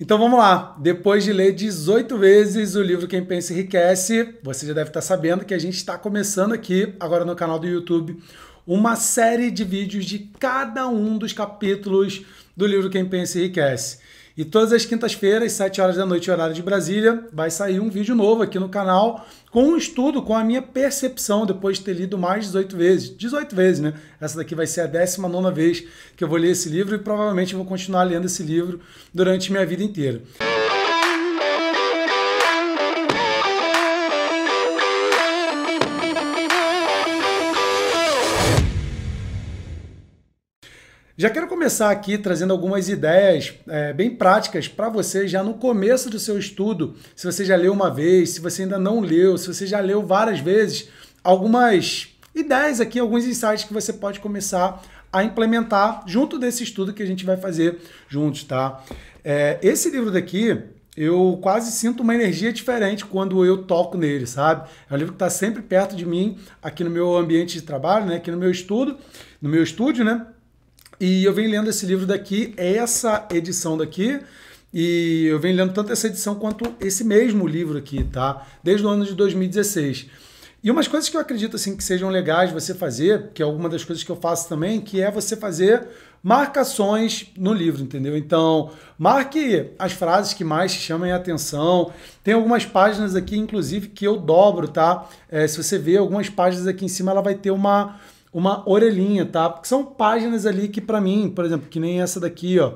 Então vamos lá. Depois de ler 18 vezes o livro Quem Pensa Enriquece, você já deve estar sabendo que a gente está começando aqui, agora no canal do YouTube, uma série de vídeos de cada um dos capítulos do livro Quem Pensa Enriquece. E todas as quintas-feiras, 7 horas da noite, horário de Brasília, vai sair um vídeo novo aqui no canal com um estudo, com a minha percepção depois de ter lido mais 18 vezes. 18 vezes, né? Essa daqui vai ser a 19 vez que eu vou ler esse livro e provavelmente vou continuar lendo esse livro durante minha vida inteira. Já quero começar aqui trazendo algumas ideias é, bem práticas para você já no começo do seu estudo. Se você já leu uma vez, se você ainda não leu, se você já leu várias vezes, algumas ideias aqui, alguns insights que você pode começar a implementar junto desse estudo que a gente vai fazer juntos, tá? É, esse livro daqui, eu quase sinto uma energia diferente quando eu toco nele, sabe? É um livro que está sempre perto de mim, aqui no meu ambiente de trabalho, né? Aqui no meu estudo, no meu estúdio, né? E eu venho lendo esse livro daqui, é essa edição daqui, e eu venho lendo tanto essa edição quanto esse mesmo livro aqui, tá? Desde o ano de 2016. E umas coisas que eu acredito assim que sejam legais você fazer, que é alguma das coisas que eu faço também, que é você fazer marcações no livro, entendeu? Então, marque as frases que mais chamem a atenção. Tem algumas páginas aqui, inclusive, que eu dobro, tá? É, se você ver algumas páginas aqui em cima, ela vai ter uma uma orelhinha, tá? Porque são páginas ali que para mim, por exemplo, que nem essa daqui, ó.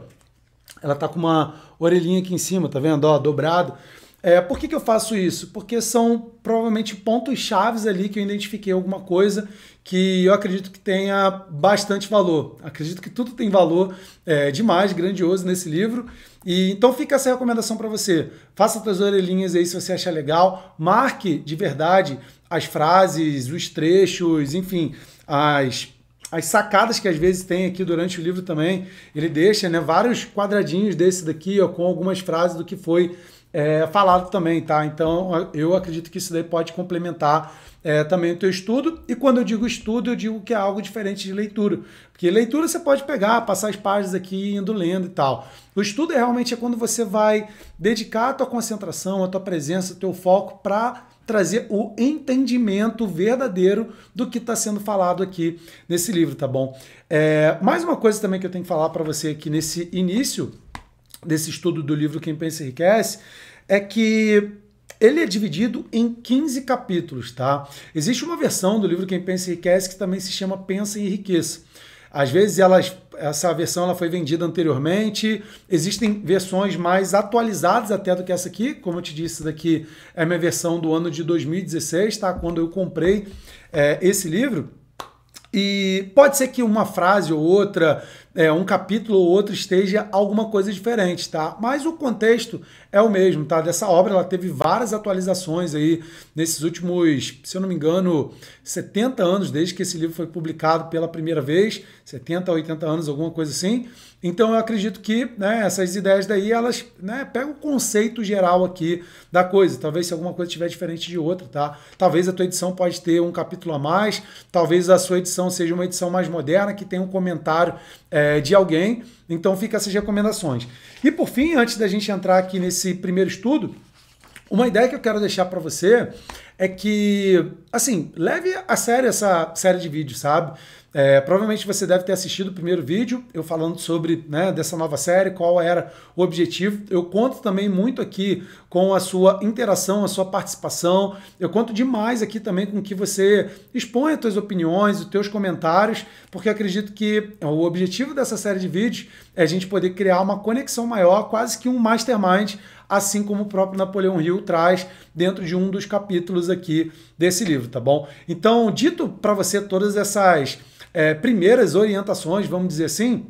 Ela tá com uma orelhinha aqui em cima, tá vendo? Ó, dobrado. É, por que, que eu faço isso? Porque são provavelmente pontos chaves ali que eu identifiquei alguma coisa que eu acredito que tenha bastante valor. Acredito que tudo tem valor é, demais, grandioso nesse livro. E então fica essa recomendação para você. Faça suas orelhinhas aí se você achar legal. Marque de verdade as frases, os trechos, enfim as, as sacadas que às vezes tem aqui durante o livro também. Ele deixa né, vários quadradinhos desse daqui, ó, com algumas frases do que foi é, falado também, tá? Então eu acredito que isso daí pode complementar é, também o teu estudo. E quando eu digo estudo, eu digo que é algo diferente de leitura. Porque leitura você pode pegar, passar as páginas aqui, indo lendo e tal. O estudo é realmente é quando você vai dedicar a tua concentração, a tua presença, o teu foco para trazer o entendimento verdadeiro do que está sendo falado aqui nesse livro, tá bom? É, mais uma coisa também que eu tenho que falar para você aqui nesse início desse estudo do livro Quem Pensa Enriquece é que ele é dividido em 15 capítulos, tá? Existe uma versão do livro Quem Pensa Enriquece que também se chama Pensa e Enriqueça. Às vezes elas, essa versão ela foi vendida anteriormente, existem versões mais atualizadas até do que essa aqui, como eu te disse, daqui é minha versão do ano de 2016, tá? quando eu comprei é, esse livro. E pode ser que uma frase ou outra, é, um capítulo ou outro esteja alguma coisa diferente, tá? Mas o contexto é o mesmo, tá? Dessa obra ela teve várias atualizações aí nesses últimos, se eu não me engano, 70 anos desde que esse livro foi publicado pela primeira vez, 70, 80 anos, alguma coisa assim. Então eu acredito que né, essas ideias daí elas né, pegam o conceito geral aqui da coisa. Talvez se alguma coisa estiver diferente de outra, tá? Talvez a tua edição pode ter um capítulo a mais, talvez a sua edição seja uma edição mais moderna que tem um comentário é, de alguém então fica essas recomendações. E por fim, antes da gente entrar aqui nesse primeiro estudo, uma ideia que eu quero deixar para você é que, assim, leve a sério essa série de vídeos, sabe? É, provavelmente você deve ter assistido o primeiro vídeo, eu falando sobre né, dessa nova série, qual era o objetivo. Eu conto também muito aqui com a sua interação, a sua participação. Eu conto demais aqui também com que você exponha suas opiniões, os teus comentários, porque acredito que é, o objetivo dessa série de vídeos é a gente poder criar uma conexão maior, quase que um mastermind assim como o próprio Napoleão Hill traz dentro de um dos capítulos aqui desse livro, tá bom? Então, dito para você todas essas é, primeiras orientações, vamos dizer assim.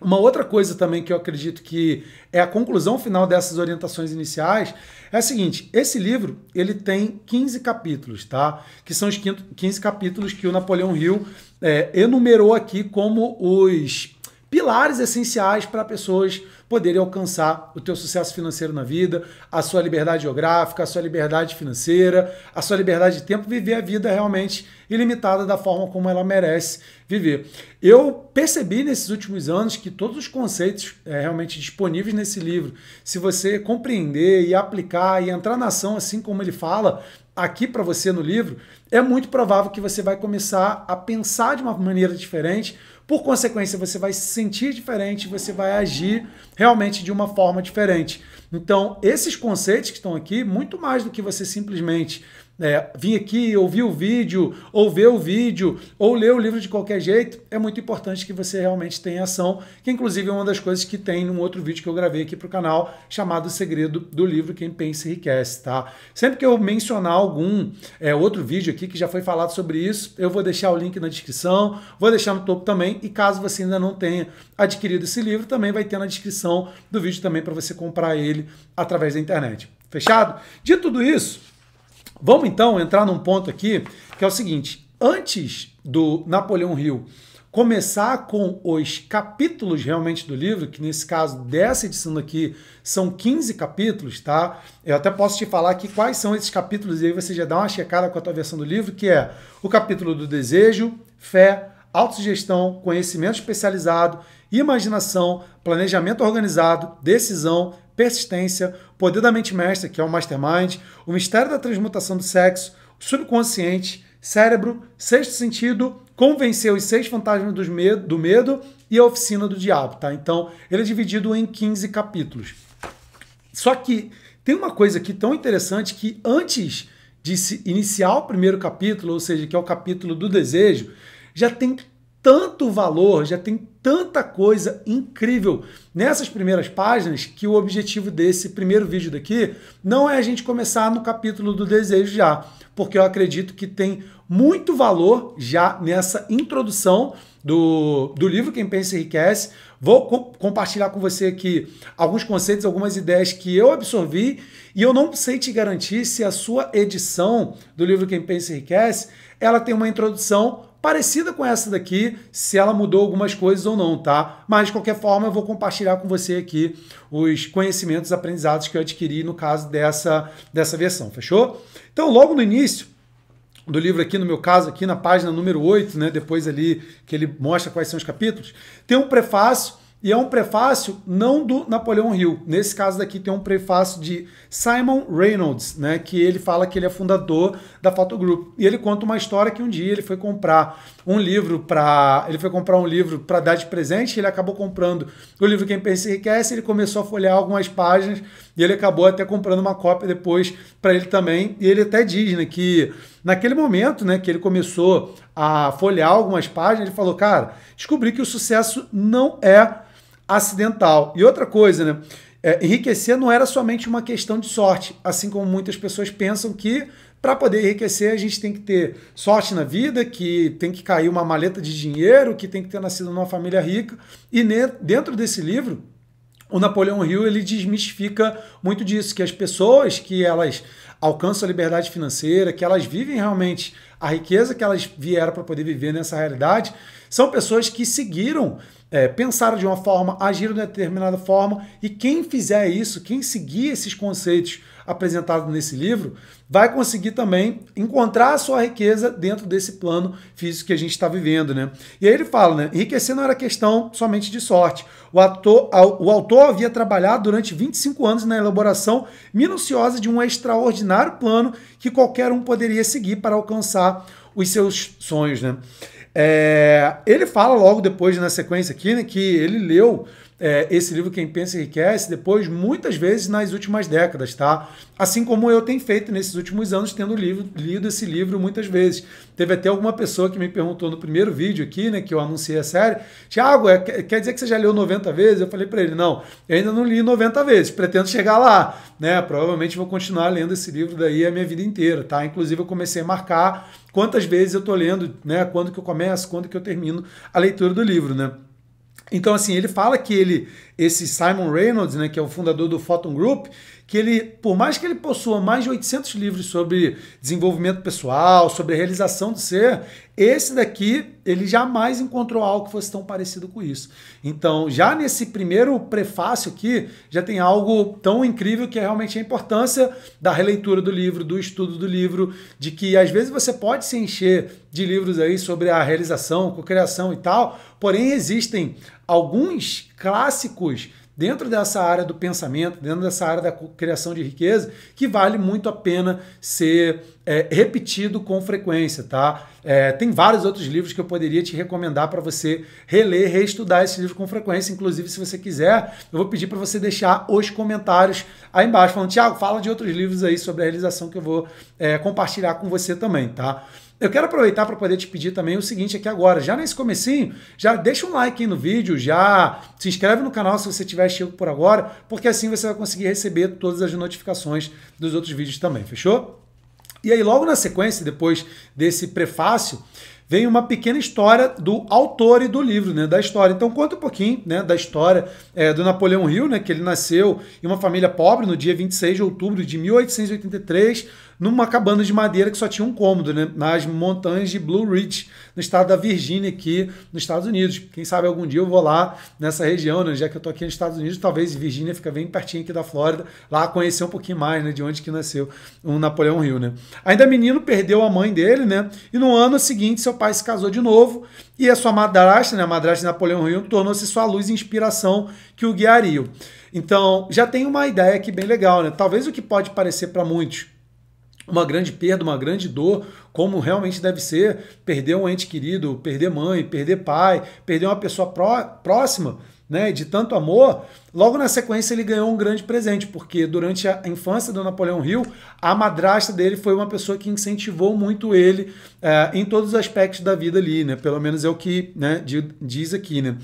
Uma outra coisa também que eu acredito que é a conclusão final dessas orientações iniciais é a seguinte: esse livro ele tem 15 capítulos, tá? Que são os 15 capítulos que o Napoleão Hill é, enumerou aqui como os pilares essenciais para pessoas poder alcançar o teu sucesso financeiro na vida, a sua liberdade geográfica, a sua liberdade financeira, a sua liberdade de tempo, viver a vida realmente ilimitada da forma como ela merece viver. Eu percebi nesses últimos anos que todos os conceitos é, realmente disponíveis nesse livro, se você compreender e aplicar e entrar na ação assim como ele fala, aqui para você no livro, é muito provável que você vai começar a pensar de uma maneira diferente, por consequência, você vai se sentir diferente, você vai agir realmente de uma forma diferente. Então, esses conceitos que estão aqui, muito mais do que você simplesmente é, vir aqui, ouvir o vídeo, ou ver o vídeo, ou ler o livro de qualquer jeito, é muito importante que você realmente tenha ação, que inclusive é uma das coisas que tem num outro vídeo que eu gravei aqui para o canal, chamado O Segredo do Livro Quem Pensa Enriquece, tá? Sempre que eu mencionar algum é, outro vídeo aqui que já foi falado sobre isso, eu vou deixar o link na descrição, vou deixar no topo também, e caso você ainda não tenha adquirido esse livro, também vai ter na descrição do vídeo também para você comprar ele através da internet. Fechado? Dito tudo isso, Vamos então entrar num ponto aqui que é o seguinte: antes do Napoleão Hill começar com os capítulos realmente do livro, que nesse caso dessa edição aqui são 15 capítulos, tá? Eu até posso te falar aqui quais são esses capítulos e aí você já dá uma checada com a tua versão do livro, que é o capítulo do desejo, fé, autossugestão, conhecimento especializado, imaginação, planejamento organizado, decisão, persistência, poder da mente mestra, que é o mastermind, o mistério da transmutação do sexo, subconsciente, cérebro, sexto sentido, convencer os seis fantasmas do medo, do medo e a oficina do diabo, tá? Então, ele é dividido em 15 capítulos. Só que tem uma coisa aqui tão interessante que antes de iniciar o primeiro capítulo, ou seja, que é o capítulo do desejo, já tem tanto valor, já tem tanta coisa incrível nessas primeiras páginas que o objetivo desse primeiro vídeo daqui não é a gente começar no capítulo do desejo já, porque eu acredito que tem muito valor já nessa introdução do, do livro Quem Pensa Enriquece. Vou co compartilhar com você aqui alguns conceitos, algumas ideias que eu absorvi e eu não sei te garantir se a sua edição do livro Quem Pensa Enriquece ela tem uma introdução parecida com essa daqui, se ela mudou algumas coisas ou não, tá? Mas de qualquer forma, eu vou compartilhar com você aqui os conhecimentos aprendizados que eu adquiri no caso dessa dessa versão, fechou? Então, logo no início, do livro aqui, no meu caso, aqui na página número 8, né, depois ali que ele mostra quais são os capítulos, tem um prefácio e é um prefácio não do Napoleão Hill. Nesse caso daqui tem um prefácio de Simon Reynolds, né, que ele fala que ele é fundador da Photo Group. E ele conta uma história que um dia ele foi comprar um livro para, ele foi comprar um livro para dar de presente, ele acabou comprando o livro Quem Pensa Enriquece, ele começou a folhear algumas páginas e ele acabou até comprando uma cópia depois para ele também. E ele até diz, né, que naquele momento, né, que ele começou a folhear algumas páginas, ele falou: "Cara, descobri que o sucesso não é acidental. E outra coisa, né? É, enriquecer não era somente uma questão de sorte, assim como muitas pessoas pensam que para poder enriquecer a gente tem que ter sorte na vida, que tem que cair uma maleta de dinheiro, que tem que ter nascido numa família rica. E dentro desse livro, o Napoleão Hill ele desmistifica muito disso, que as pessoas que elas alcançam a liberdade financeira, que elas vivem realmente a riqueza que elas vieram para poder viver nessa realidade, são pessoas que seguiram, é, pensaram de uma forma, agiram de uma determinada forma, e quem fizer isso, quem seguir esses conceitos apresentado nesse livro, vai conseguir também encontrar a sua riqueza dentro desse plano físico que a gente está vivendo, né? E aí ele fala, né? Enriquecer não era questão somente de sorte. O, ator, o autor havia trabalhado durante 25 anos na elaboração minuciosa de um extraordinário plano que qualquer um poderia seguir para alcançar os seus sonhos, né? É, ele fala logo depois na sequência aqui, né, que ele leu é, esse livro Quem Pensa Enriquece depois, muitas vezes nas últimas décadas, tá? Assim como eu tenho feito nesses últimos anos, tendo livro, lido esse livro muitas vezes. Teve até alguma pessoa que me perguntou no primeiro vídeo aqui, né, que eu anunciei a série, Tiago, é, quer dizer que você já leu 90 vezes? Eu falei para ele, não, eu ainda não li 90 vezes, pretendo chegar lá, né? Provavelmente vou continuar lendo esse livro daí a minha vida inteira, tá? Inclusive eu comecei a marcar quantas vezes eu tô lendo, né? Quando que eu começo, quando que eu termino a leitura do livro, né? Então, assim, ele fala que ele, esse Simon Reynolds, né, que é o fundador do Photon Group, que ele, por mais que ele possua mais de 800 livros sobre desenvolvimento pessoal, sobre realização do ser, esse daqui ele jamais encontrou algo que fosse tão parecido com isso. Então, já nesse primeiro prefácio aqui, já tem algo tão incrível que é realmente a importância da releitura do livro, do estudo do livro, de que às vezes você pode se encher de livros aí sobre a realização, cocriação e tal, porém existem alguns clássicos dentro dessa área do pensamento, dentro dessa área da criação de riqueza, que vale muito a pena ser é, repetido com frequência, tá? É, tem vários outros livros que eu poderia te recomendar para você reler, reestudar esse livro com frequência. Inclusive, se você quiser, eu vou pedir para você deixar os comentários aí embaixo, falando, Tiago, fala de outros livros aí sobre a realização que eu vou é, compartilhar com você também, tá? Eu quero aproveitar para poder te pedir também o seguinte aqui agora, já nesse comecinho, já deixa um like aí no vídeo, já se inscreve no canal se você tiver chego por agora, porque assim você vai conseguir receber todas as notificações dos outros vídeos também, fechou? E aí logo na sequência, depois desse prefácio, vem uma pequena história do autor e do livro, né, da história. Então conta um pouquinho, né, da história é, do Napoleão Hill, né, que ele nasceu em uma família pobre no dia 26 de outubro de 1883, numa cabana de madeira que só tinha um cômodo, né? nas montanhas de Blue Ridge, no estado da Virgínia, aqui nos Estados Unidos. Quem sabe algum dia eu vou lá nessa região, né? já que eu tô aqui nos Estados Unidos, talvez Virgínia fica bem pertinho aqui da Flórida, lá conhecer um pouquinho mais né? de onde que nasceu o Napoleão Hill. Né? Ainda menino, perdeu a mãe dele, né? e no ano seguinte seu pai se casou de novo, e a sua madrasta, né, a madrasta de Napoleão Hill, tornou-se sua luz e inspiração que o guiaria. Então, já tem uma ideia aqui bem legal, né? Talvez o que pode parecer para muitos uma grande perda, uma grande dor, como realmente deve ser perder um ente querido, perder mãe, perder pai, perder uma pessoa pró próxima, né, de tanto amor, logo na sequência ele ganhou um grande presente, porque durante a infância do Napoleão Hill, a madrasta dele foi uma pessoa que incentivou muito ele é, em todos os aspectos da vida ali, né, pelo menos é o que né, diz aqui, né.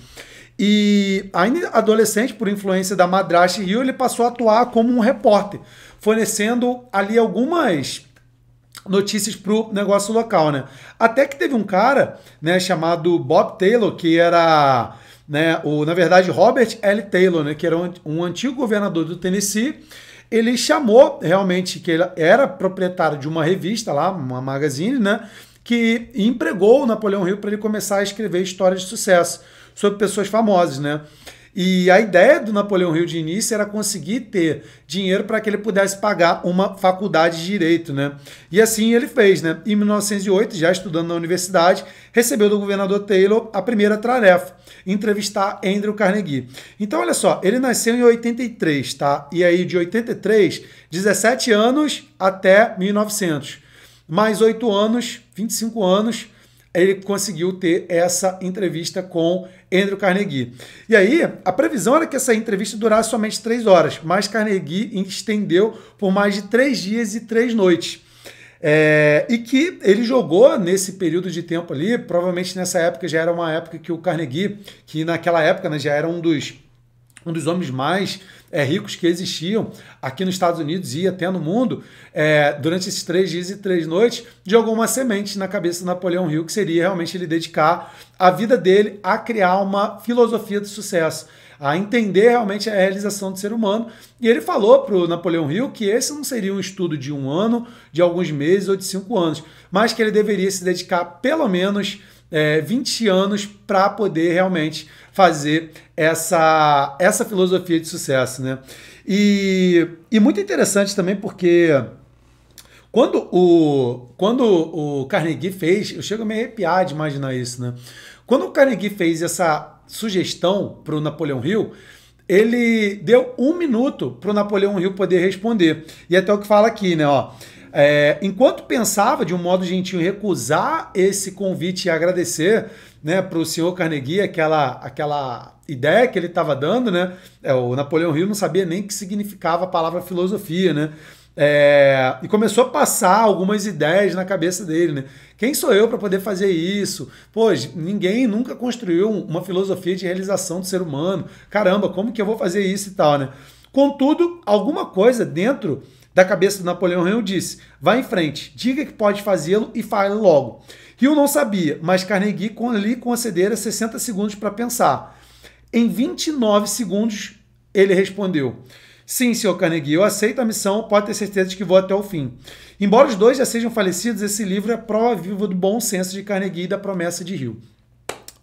E ainda adolescente, por influência da madrasta Rio, ele passou a atuar como um repórter, fornecendo ali algumas notícias para o negócio local, né? Até que teve um cara, né, chamado Bob Taylor, que era, né, o, na verdade, Robert L. Taylor, né, que era um, um antigo governador do Tennessee, ele chamou realmente que ele era proprietário de uma revista lá, uma magazine, né, que empregou o Napoleão Hill para ele começar a escrever histórias de sucesso sobre pessoas famosas, né? E a ideia do Napoleão Hill de início era conseguir ter dinheiro para que ele pudesse pagar uma faculdade de direito, né? E assim ele fez, né? Em 1908, já estudando na universidade, recebeu do governador Taylor a primeira tarefa, entrevistar Andrew Carnegie. Então, olha só, ele nasceu em 83, tá? E aí de 83, 17 anos até 1900. Mais 8 anos, 25 anos, ele conseguiu ter essa entrevista com Andrew Carnegie. E aí, a previsão era que essa entrevista durasse somente três horas, mas Carnegie estendeu por mais de três dias e três noites. É, e que ele jogou nesse período de tempo ali, provavelmente nessa época já era uma época que o Carnegie, que naquela época né, já era um dos um dos homens mais é, ricos que existiam aqui nos Estados Unidos e até no mundo, é, durante esses três dias e três noites, jogou uma semente na cabeça de Napoleão Hill, que seria realmente ele dedicar a vida dele a criar uma filosofia de sucesso, a entender realmente a realização do ser humano. E ele falou para o Napoleão Hill que esse não seria um estudo de um ano, de alguns meses ou de cinco anos, mas que ele deveria se dedicar pelo menos é, 20 anos para poder realmente fazer essa, essa filosofia de sucesso, né? E, e muito interessante também porque quando o, quando o Carnegie fez, eu chego a me arrepiar de imaginar isso, né? Quando o Carnegie fez essa sugestão para o Napoleão Hill, ele deu um minuto para o Napoleão Hill poder responder. E é até o que fala aqui, né? Ó, é, enquanto pensava, de um modo gentil, recusar esse convite e agradecer né, para o senhor Carnegie aquela, aquela ideia que ele estava dando, né? É, o Napoleão Hill não sabia nem que significava a palavra filosofia, né? É, e começou a passar algumas ideias na cabeça dele, né? Quem sou eu para poder fazer isso? Pois ninguém nunca construiu uma filosofia de realização do ser humano. Caramba, como que eu vou fazer isso e tal, né? Contudo, alguma coisa dentro da cabeça do Napoleão Hill disse: vá em frente, diga que pode fazê-lo e fale logo. Hill não sabia, mas Carnegie lhe concedera 60 segundos para pensar. Em 29 segundos, ele respondeu: Sim, senhor Carnegie, eu aceito a missão, pode ter certeza de que vou até o fim. Embora os dois já sejam falecidos, esse livro é prova viva do bom senso de Carnegie e da promessa de Hill.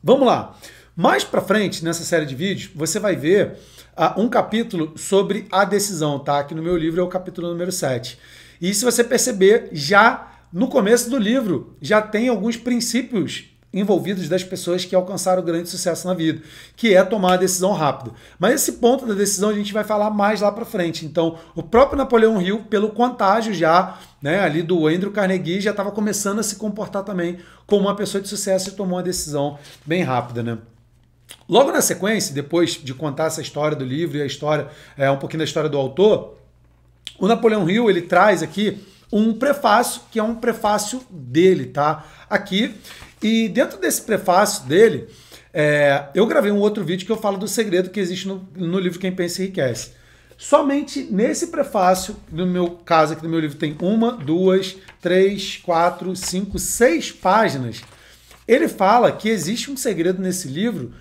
Vamos lá. Mais para frente, nessa série de vídeos, você vai ver uh, um capítulo sobre a decisão, tá? aqui no meu livro é o capítulo número 7. E se você perceber, já no começo do livro, já tem alguns princípios envolvidos das pessoas que alcançaram grande sucesso na vida, que é tomar a decisão rápido. Mas esse ponto da decisão a gente vai falar mais lá para frente. Então, o próprio Napoleão Hill, pelo contágio já, né, ali do Andrew Carnegie, já estava começando a se comportar também como uma pessoa de sucesso e tomou uma decisão bem rápida, né? Logo na sequência, depois de contar essa história do livro e a história, é, um pouquinho da história do autor, o Napoleão Hill ele traz aqui um prefácio, que é um prefácio dele, tá? Aqui. E dentro desse prefácio dele, é, eu gravei um outro vídeo que eu falo do segredo que existe no, no livro Quem Pensa Enriquece. Somente nesse prefácio, no meu caso aqui do meu livro, tem uma, duas, três, quatro, cinco, seis páginas. Ele fala que existe um segredo nesse livro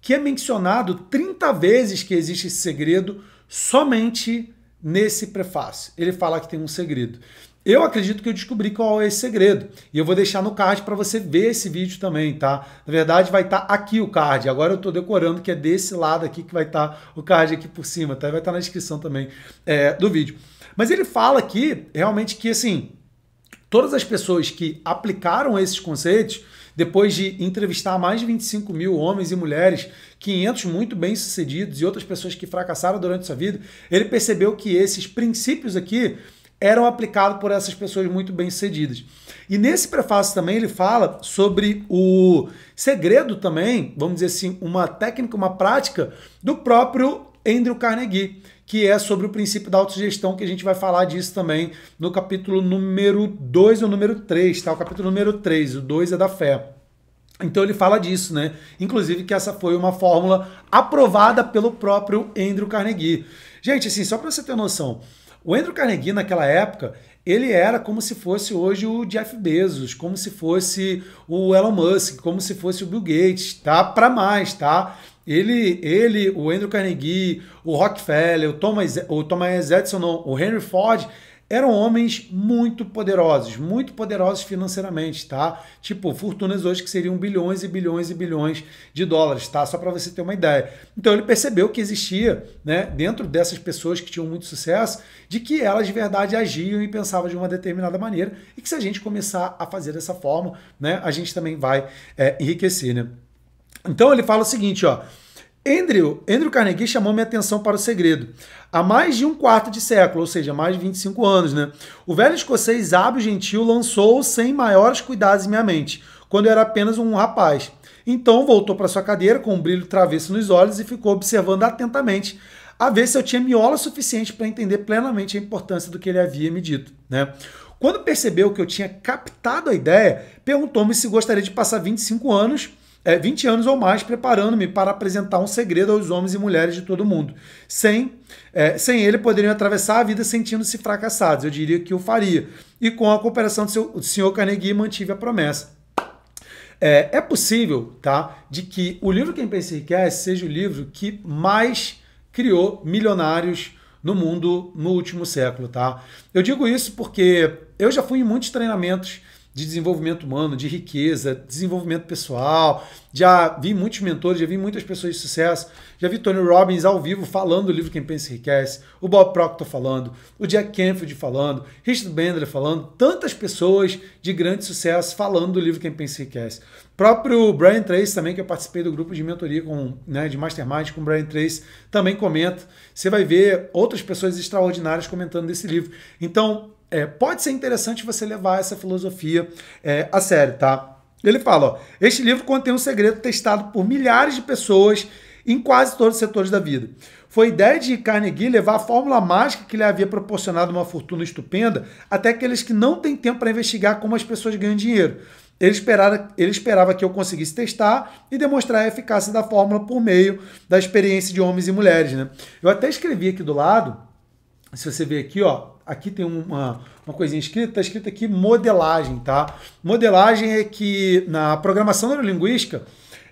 que é mencionado 30 vezes que existe esse segredo somente nesse prefácio. Ele fala que tem um segredo. Eu acredito que eu descobri qual é esse segredo. E eu vou deixar no card para você ver esse vídeo também, tá? Na verdade, vai estar tá aqui o card. Agora eu estou decorando que é desse lado aqui que vai estar tá o card aqui por cima, tá? Vai estar tá na descrição também é, do vídeo. Mas ele fala aqui realmente que assim, todas as pessoas que aplicaram esses conceitos depois de entrevistar mais de 25 mil homens e mulheres, 500 muito bem-sucedidos e outras pessoas que fracassaram durante sua vida, ele percebeu que esses princípios aqui eram aplicados por essas pessoas muito bem-sucedidas. E nesse prefácio também ele fala sobre o segredo também, vamos dizer assim, uma técnica, uma prática do próprio Andrew Carnegie, que é sobre o princípio da autogestão, que a gente vai falar disso também no capítulo número 2 ou número 3, tá? O capítulo número 3, o 2 é da fé. Então ele fala disso, né? Inclusive que essa foi uma fórmula aprovada pelo próprio Andrew Carnegie. Gente, assim, só para você ter noção, o Andrew Carnegie naquela época, ele era como se fosse hoje o Jeff Bezos, como se fosse o Elon Musk, como se fosse o Bill Gates, tá? Para mais, tá? Ele, ele, o Andrew Carnegie, o Rockefeller, o Thomas, o Thomas Edison, não, o Henry Ford, eram homens muito poderosos, muito poderosos financeiramente, tá? Tipo, fortunas hoje que seriam bilhões e bilhões e bilhões de dólares, tá? Só para você ter uma ideia. Então ele percebeu que existia, né, dentro dessas pessoas que tinham muito sucesso, de que elas de verdade agiam e pensavam de uma determinada maneira e que se a gente começar a fazer dessa forma, né, a gente também vai é, enriquecer, né? Então ele fala o seguinte, ó. Andrew, Andrew Carnegie chamou minha atenção para o segredo. Há mais de um quarto de século, ou seja, mais de 25 anos, né? O velho escocês hábil gentil lançou sem maiores cuidados em minha mente, quando eu era apenas um rapaz. Então voltou para sua cadeira com um brilho travesso nos olhos e ficou observando atentamente a ver se eu tinha miola suficiente para entender plenamente a importância do que ele havia me dito, né? Quando percebeu que eu tinha captado a ideia, perguntou-me se gostaria de passar 25 anos é, 20 anos ou mais preparando-me para apresentar um segredo aos homens e mulheres de todo mundo. Sem, é, sem ele, poderiam atravessar a vida sentindo-se fracassados. Eu diria que o faria. E com a cooperação do, seu, do senhor Carnegie, mantive a promessa. É, é, possível tá, de que o livro Quem Pensa Enriquece seja o livro que mais criou milionários no mundo no último século. tá? Eu digo isso porque eu já fui em muitos treinamentos de desenvolvimento humano, de riqueza, desenvolvimento pessoal. Já vi muitos mentores, já vi muitas pessoas de sucesso. Já vi Tony Robbins ao vivo falando do livro Quem Pensa Enriquece, o Bob Proctor falando, o Jack Canfield falando, Richard Bender falando, tantas pessoas de grande sucesso falando do livro Quem Pensa Enriquece. Próprio Brian Trace também, que eu participei do grupo de mentoria com, né, de mastermind com o Brian Trace, também comenta. Você vai ver outras pessoas extraordinárias comentando desse livro. Então, é, pode ser interessante você levar essa filosofia é, a sério, tá? Ele fala: ó, este livro contém um segredo testado por milhares de pessoas em quase todos os setores da vida. Foi ideia de Carnegie levar a fórmula mágica que lhe havia proporcionado uma fortuna estupenda até aqueles que não têm tempo para investigar como as pessoas ganham dinheiro. Ele esperava, ele esperava que eu conseguisse testar e demonstrar a eficácia da fórmula por meio da experiência de homens e mulheres. Né? Eu até escrevi aqui do lado, se você ver aqui, ó, aqui tem uma, uma coisinha escrita, está escrita aqui modelagem, tá? Modelagem é que na programação neurolinguística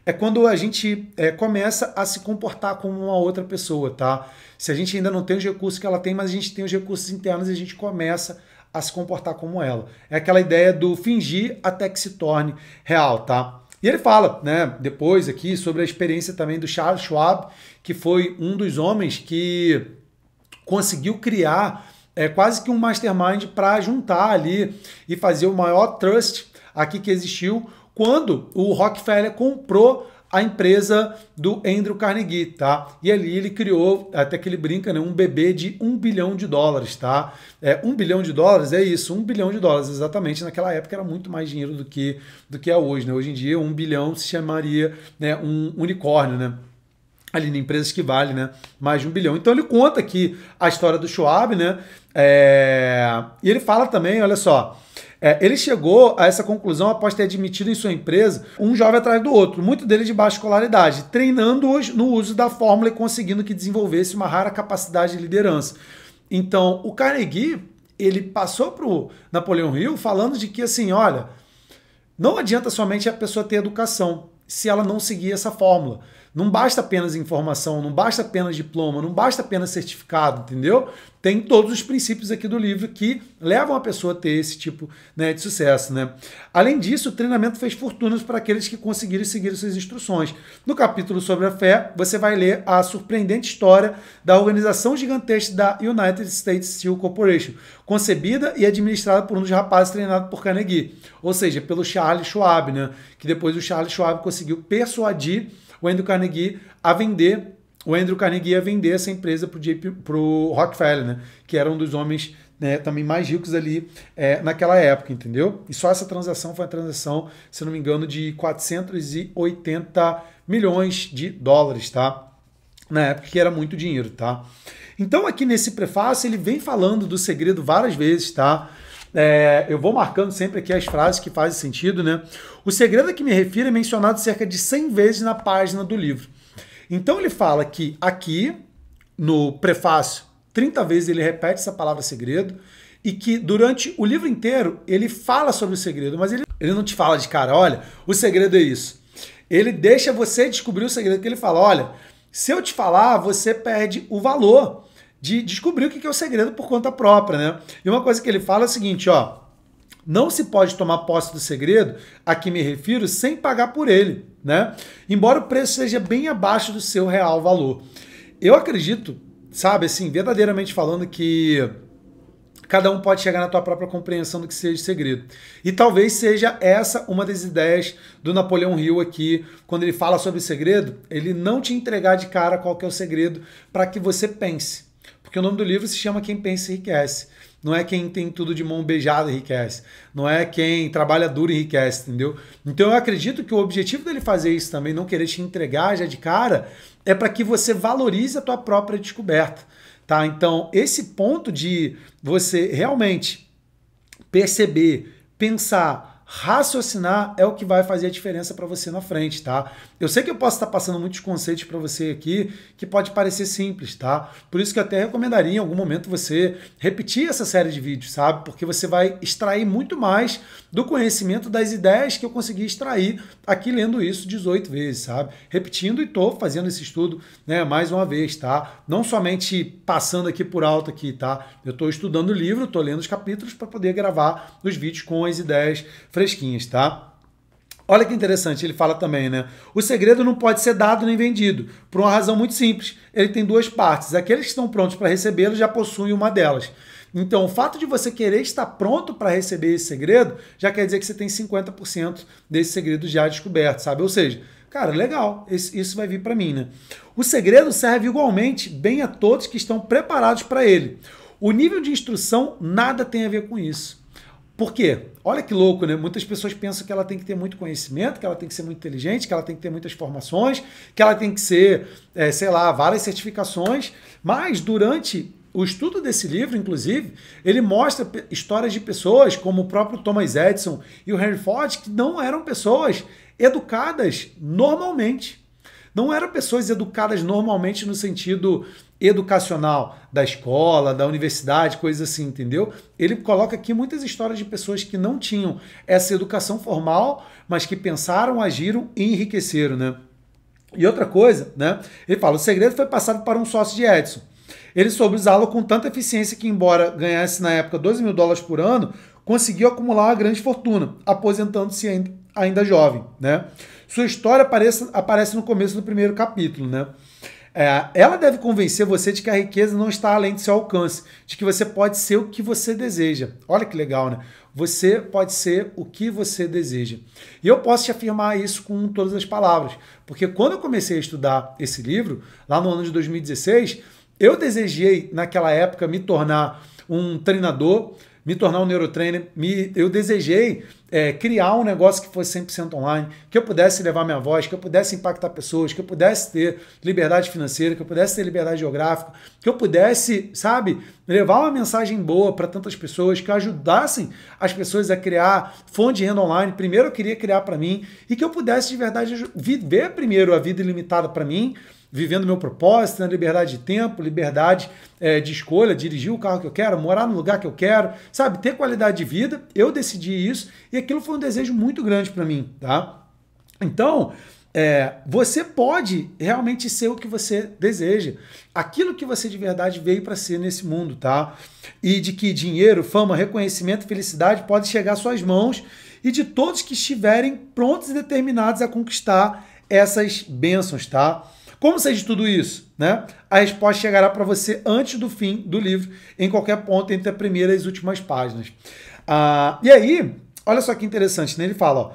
é quando a gente é, começa a se comportar como uma outra pessoa, tá? Se a gente ainda não tem os recursos que ela tem, mas a gente tem os recursos internos e a gente começa a se comportar como ela. É aquela ideia do fingir até que se torne real, tá? E ele fala, né, depois aqui sobre a experiência também do Charles Schwab, que foi um dos homens que conseguiu criar é quase que um mastermind para juntar ali e fazer o maior trust aqui que existiu quando o Rockefeller comprou a empresa do Andrew Carnegie, tá? E ali ele criou, até que ele brinca, né? Um bebê de um bilhão de dólares, tá? É, um bilhão de dólares é isso, um bilhão de dólares, exatamente. Naquela época era muito mais dinheiro do que, do que é hoje, né? Hoje em dia, um bilhão se chamaria né, um unicórnio, né? ali em empresas que vale né, mais de um bilhão. Então ele conta aqui a história do Schwab, né? É... E ele fala também, olha só. É, ele chegou a essa conclusão após ter admitido em sua empresa um jovem atrás do outro, muito dele de baixa escolaridade, treinando-os no uso da fórmula e conseguindo que desenvolvesse uma rara capacidade de liderança. Então, o Carnegie, ele passou para o Napoleão Hill falando de que, assim, olha, não adianta somente a pessoa ter educação se ela não seguir essa fórmula. Não basta apenas informação, não basta apenas diploma, não basta apenas certificado, entendeu? Tem todos os princípios aqui do livro que levam a pessoa a ter esse tipo né, de sucesso, né? Além disso, o treinamento fez fortunas para aqueles que conseguiram seguir suas instruções. No capítulo sobre a fé, você vai ler a surpreendente história da organização gigantesca da United States Steel Corporation, concebida e administrada por um dos rapazes treinado por Carnegie, ou seja, pelo Charles Schwab, né? Que depois o Charles Schwab conseguiu persuadir o Andrew Carnegie a vender, o Andrew Carnegie a vender essa empresa para o Rockefeller, né? que era um dos homens né, também mais ricos ali é, naquela época, entendeu? E só essa transação foi uma transação, se não me engano, de 480 milhões de dólares, tá? Na época que era muito dinheiro, tá? Então aqui nesse prefácio ele vem falando do segredo várias vezes, tá? É, eu vou marcando sempre aqui as frases que fazem sentido, né? O segredo a que me refiro é mencionado cerca de 100 vezes na página do livro. Então ele fala que aqui, no prefácio, 30 vezes ele repete essa palavra segredo e que durante o livro inteiro ele fala sobre o segredo, mas ele, ele não te fala de cara, olha, o segredo é isso. Ele deixa você descobrir o segredo que ele fala, olha, se eu te falar, você perde o valor de descobrir o que é o segredo por conta própria, né? E uma coisa que ele fala é o seguinte, ó, não se pode tomar posse do segredo, a que me refiro, sem pagar por ele, né? Embora o preço seja bem abaixo do seu real valor. Eu acredito, sabe, assim, verdadeiramente falando que cada um pode chegar na tua própria compreensão do que seja segredo. E talvez seja essa uma das ideias do Napoleão Hill aqui, quando ele fala sobre o segredo, ele não te entregar de cara qual que é o segredo para que você pense. Porque o nome do livro se chama Quem Pensa Enriquece. Não é quem tem tudo de mão beijada enriquece. Não é quem trabalha duro enriquece, entendeu? Então eu acredito que o objetivo dele fazer isso também, não querer te entregar já de cara, é para que você valorize a tua própria descoberta, tá? Então esse ponto de você realmente perceber, pensar, raciocinar é o que vai fazer a diferença para você na frente, tá? Eu sei que eu posso estar passando muitos conceitos para você aqui que pode parecer simples, tá? Por isso que eu até recomendaria em algum momento você repetir essa série de vídeos, sabe? Porque você vai extrair muito mais do conhecimento das ideias que eu consegui extrair aqui lendo isso 18 vezes, sabe? Repetindo e tô fazendo esse estudo, né, mais uma vez, tá? Não somente passando aqui por alto aqui, tá? Eu tô estudando o livro, tô lendo os capítulos para poder gravar os vídeos com as ideias fresquinhas, tá? Olha que interessante, ele fala também, né? O segredo não pode ser dado nem vendido, por uma razão muito simples. Ele tem duas partes. Aqueles que estão prontos para recebê-lo já possuem uma delas. Então, o fato de você querer estar pronto para receber esse segredo já quer dizer que você tem 50% desse segredo já descoberto, sabe? Ou seja, cara, legal, isso vai vir para mim, né? O segredo serve igualmente bem a todos que estão preparados para ele. O nível de instrução nada tem a ver com isso. Por quê? Olha que louco, né? Muitas pessoas pensam que ela tem que ter muito conhecimento, que ela tem que ser muito inteligente, que ela tem que ter muitas formações, que ela tem que ser, é, sei lá, várias certificações. Mas durante o estudo desse livro, inclusive, ele mostra histórias de pessoas como o próprio Thomas Edison e o Henry Ford, que não eram pessoas educadas normalmente. Não eram pessoas educadas normalmente no sentido educacional da escola, da universidade, coisas assim, entendeu? Ele coloca aqui muitas histórias de pessoas que não tinham essa educação formal, mas que pensaram, agiram e enriqueceram, né? E outra coisa, né? Ele fala: o segredo foi passado para um sócio de Edson. Ele soube usá-lo com tanta eficiência que, embora ganhasse na época 12 mil dólares por ano, conseguiu acumular uma grande fortuna, aposentando-se ainda, ainda jovem, né? Sua história aparece, aparece no começo do primeiro capítulo, né? É, ela deve convencer você de que a riqueza não está além do seu alcance, de que você pode ser o que você deseja. Olha que legal, né? Você pode ser o que você deseja. E eu posso te afirmar isso com todas as palavras, porque quando eu comecei a estudar esse livro, lá no ano de 2016, eu desejei, naquela época, me tornar um treinador, me tornar um neurotrainer, me, eu desejei é, criar um negócio que fosse 100% online, que eu pudesse levar minha voz, que eu pudesse impactar pessoas, que eu pudesse ter liberdade financeira, que eu pudesse ter liberdade geográfica, que eu pudesse, sabe, levar uma mensagem boa para tantas pessoas, que ajudassem as pessoas a criar fonte de renda online. Primeiro eu queria criar para mim e que eu pudesse de verdade viver primeiro a vida ilimitada para mim vivendo meu propósito, na né? liberdade de tempo, liberdade é, de escolha, dirigir o carro que eu quero, morar no lugar que eu quero, sabe? Ter qualidade de vida. Eu decidi isso e aquilo foi um desejo muito grande para mim, tá? Então, é, você pode realmente ser o que você deseja, aquilo que você de verdade veio para ser nesse mundo, tá? E de que dinheiro, fama, reconhecimento, felicidade pode chegar às suas mãos e de todos que estiverem prontos e determinados a conquistar essas bênçãos, tá? Como seja tudo isso? Né? A resposta chegará para você antes do fim do livro, em qualquer ponto entre a primeira e as últimas páginas. Ah, e aí, olha só que interessante, né? ele fala. Ó,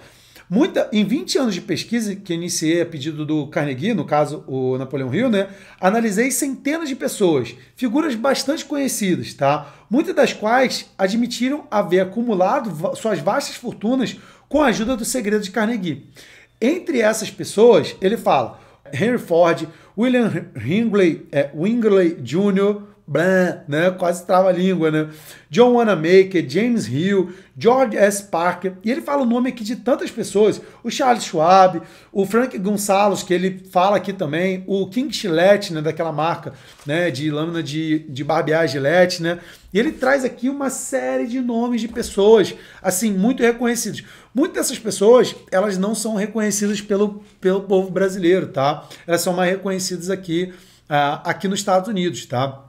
Muita, em 20 anos de pesquisa, que iniciei a pedido do Carnegie, no caso o Napoleão Hill, né, analisei centenas de pessoas, figuras bastante conhecidas, tá? Muitas das quais admitiram haver acumulado suas vastas fortunas com a ajuda do segredo de Carnegie. Entre essas pessoas, ele fala, Henry Ford, William Hingley, é, eh, Wingley Jr., blá, né? Quase trava a língua, né? John Wanamaker, James Hill, George S. Parker. E ele fala o nome aqui de tantas pessoas. O Charles Schwab, o Frank Gonçalves, que ele fala aqui também. O King Gillette, né? Daquela marca, né? De lâmina de, de barbear Gillette, né? E ele traz aqui uma série de nomes de pessoas, assim, muito reconhecidos. Muitas dessas pessoas, elas não são reconhecidas pelo, pelo povo brasileiro, tá? Elas são mais reconhecidas aqui, uh, aqui nos Estados Unidos, tá?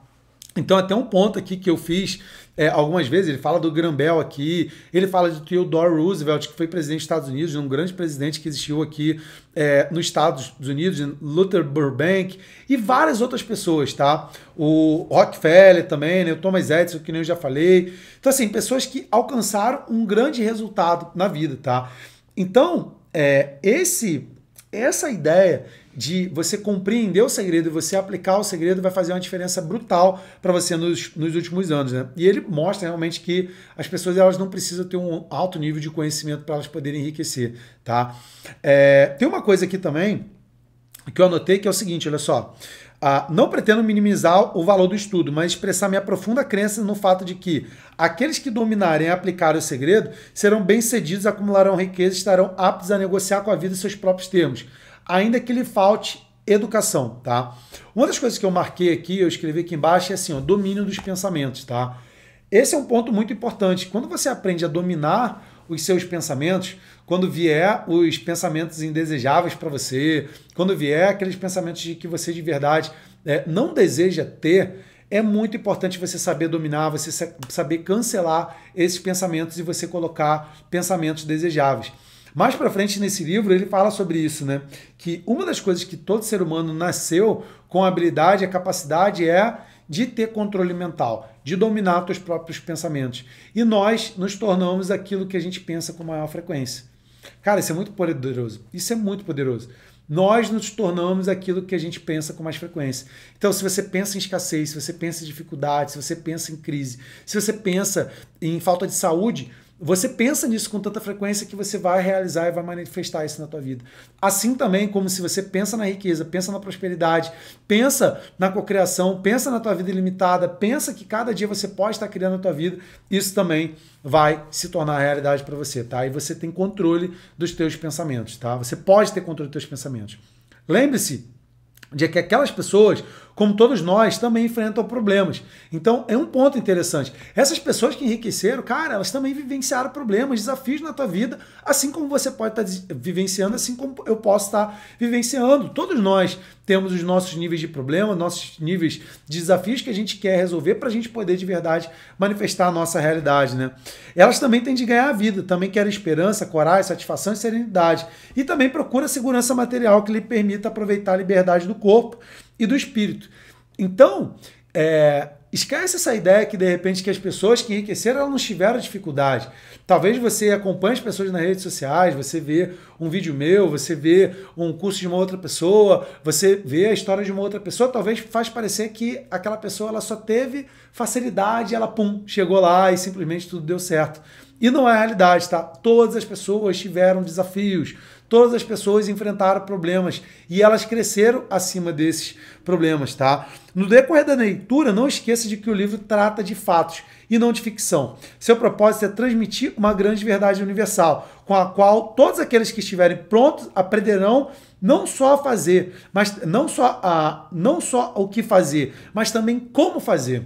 Então, até um ponto aqui que eu fiz é, algumas vezes, ele fala do Grambel aqui, ele fala de Theodore Roosevelt, que foi presidente dos Estados Unidos, um grande presidente que existiu aqui é, nos Estados Unidos, Luther Burbank, e várias outras pessoas, tá? O Rockefeller também, né? o Thomas Edison, que nem eu já falei. Então, assim, pessoas que alcançaram um grande resultado na vida, tá? Então, é, esse, essa ideia de você compreender o segredo e você aplicar o segredo vai fazer uma diferença brutal para você nos, nos, últimos anos, né? E ele mostra realmente que as pessoas elas não precisam ter um alto nível de conhecimento para elas poderem enriquecer, tá? É, tem uma coisa aqui também que eu anotei que é o seguinte, olha só. Ah, não pretendo minimizar o valor do estudo, mas expressar minha profunda crença no fato de que aqueles que dominarem e aplicarem o segredo serão bem-cedidos, acumularão riqueza e estarão aptos a negociar com a vida em seus próprios termos ainda que lhe falte educação, tá? Uma das coisas que eu marquei aqui, eu escrevi aqui embaixo, é assim, o domínio dos pensamentos, tá? Esse é um ponto muito importante. Quando você aprende a dominar os seus pensamentos, quando vier os pensamentos indesejáveis para você, quando vier aqueles pensamentos de que você de verdade é, não deseja ter, é muito importante você saber dominar, você saber cancelar esses pensamentos e você colocar pensamentos desejáveis. Mais para frente nesse livro ele fala sobre isso, né? Que uma das coisas que todo ser humano nasceu com a habilidade, a capacidade é de ter controle mental, de dominar os próprios pensamentos. E nós nos tornamos aquilo que a gente pensa com maior frequência. Cara, isso é muito poderoso. Isso é muito poderoso. Nós nos tornamos aquilo que a gente pensa com mais frequência. Então, se você pensa em escassez, se você pensa em dificuldade, se você pensa em crise, se você pensa em falta de saúde, você pensa nisso com tanta frequência que você vai realizar e vai manifestar isso na tua vida. Assim também como se você pensa na riqueza, pensa na prosperidade, pensa na cocriação, pensa na tua vida ilimitada, pensa que cada dia você pode estar criando a tua vida, isso também vai se tornar realidade para você, tá? E você tem controle dos teus pensamentos, tá? Você pode ter controle dos teus pensamentos. Lembre-se de que aquelas pessoas como todos nós, também enfrentam problemas. Então, é um ponto interessante. Essas pessoas que enriqueceram, cara, elas também vivenciaram problemas, desafios na tua vida, assim como você pode estar tá vivenciando, assim como eu posso estar tá vivenciando. Todos nós temos os nossos níveis de problema, nossos níveis de desafios que a gente quer resolver para a gente poder de verdade manifestar a nossa realidade, né? Elas também têm de ganhar a vida, também querem esperança, coragem, satisfação e serenidade. E também procura segurança material que lhe permita aproveitar a liberdade do corpo e do espírito. Então, é, esquece essa ideia que de repente que as pessoas que enriqueceram elas não tiveram dificuldade. Talvez você acompanhe as pessoas nas redes sociais, você vê um vídeo meu, você vê um curso de uma outra pessoa, você vê a história de uma outra pessoa, talvez faz parecer que aquela pessoa ela só teve facilidade, ela pum, chegou lá e simplesmente tudo deu certo. E não é a realidade, tá? Todas as pessoas tiveram desafios, todas as pessoas enfrentaram problemas e elas cresceram acima desses problemas, tá? No decorrer da leitura, não esqueça de que o livro trata de fatos e não de ficção. Seu propósito é transmitir uma grande verdade universal, com a qual todos aqueles que estiverem prontos aprenderão não só a fazer, mas não só a não só o que fazer, mas também como fazer.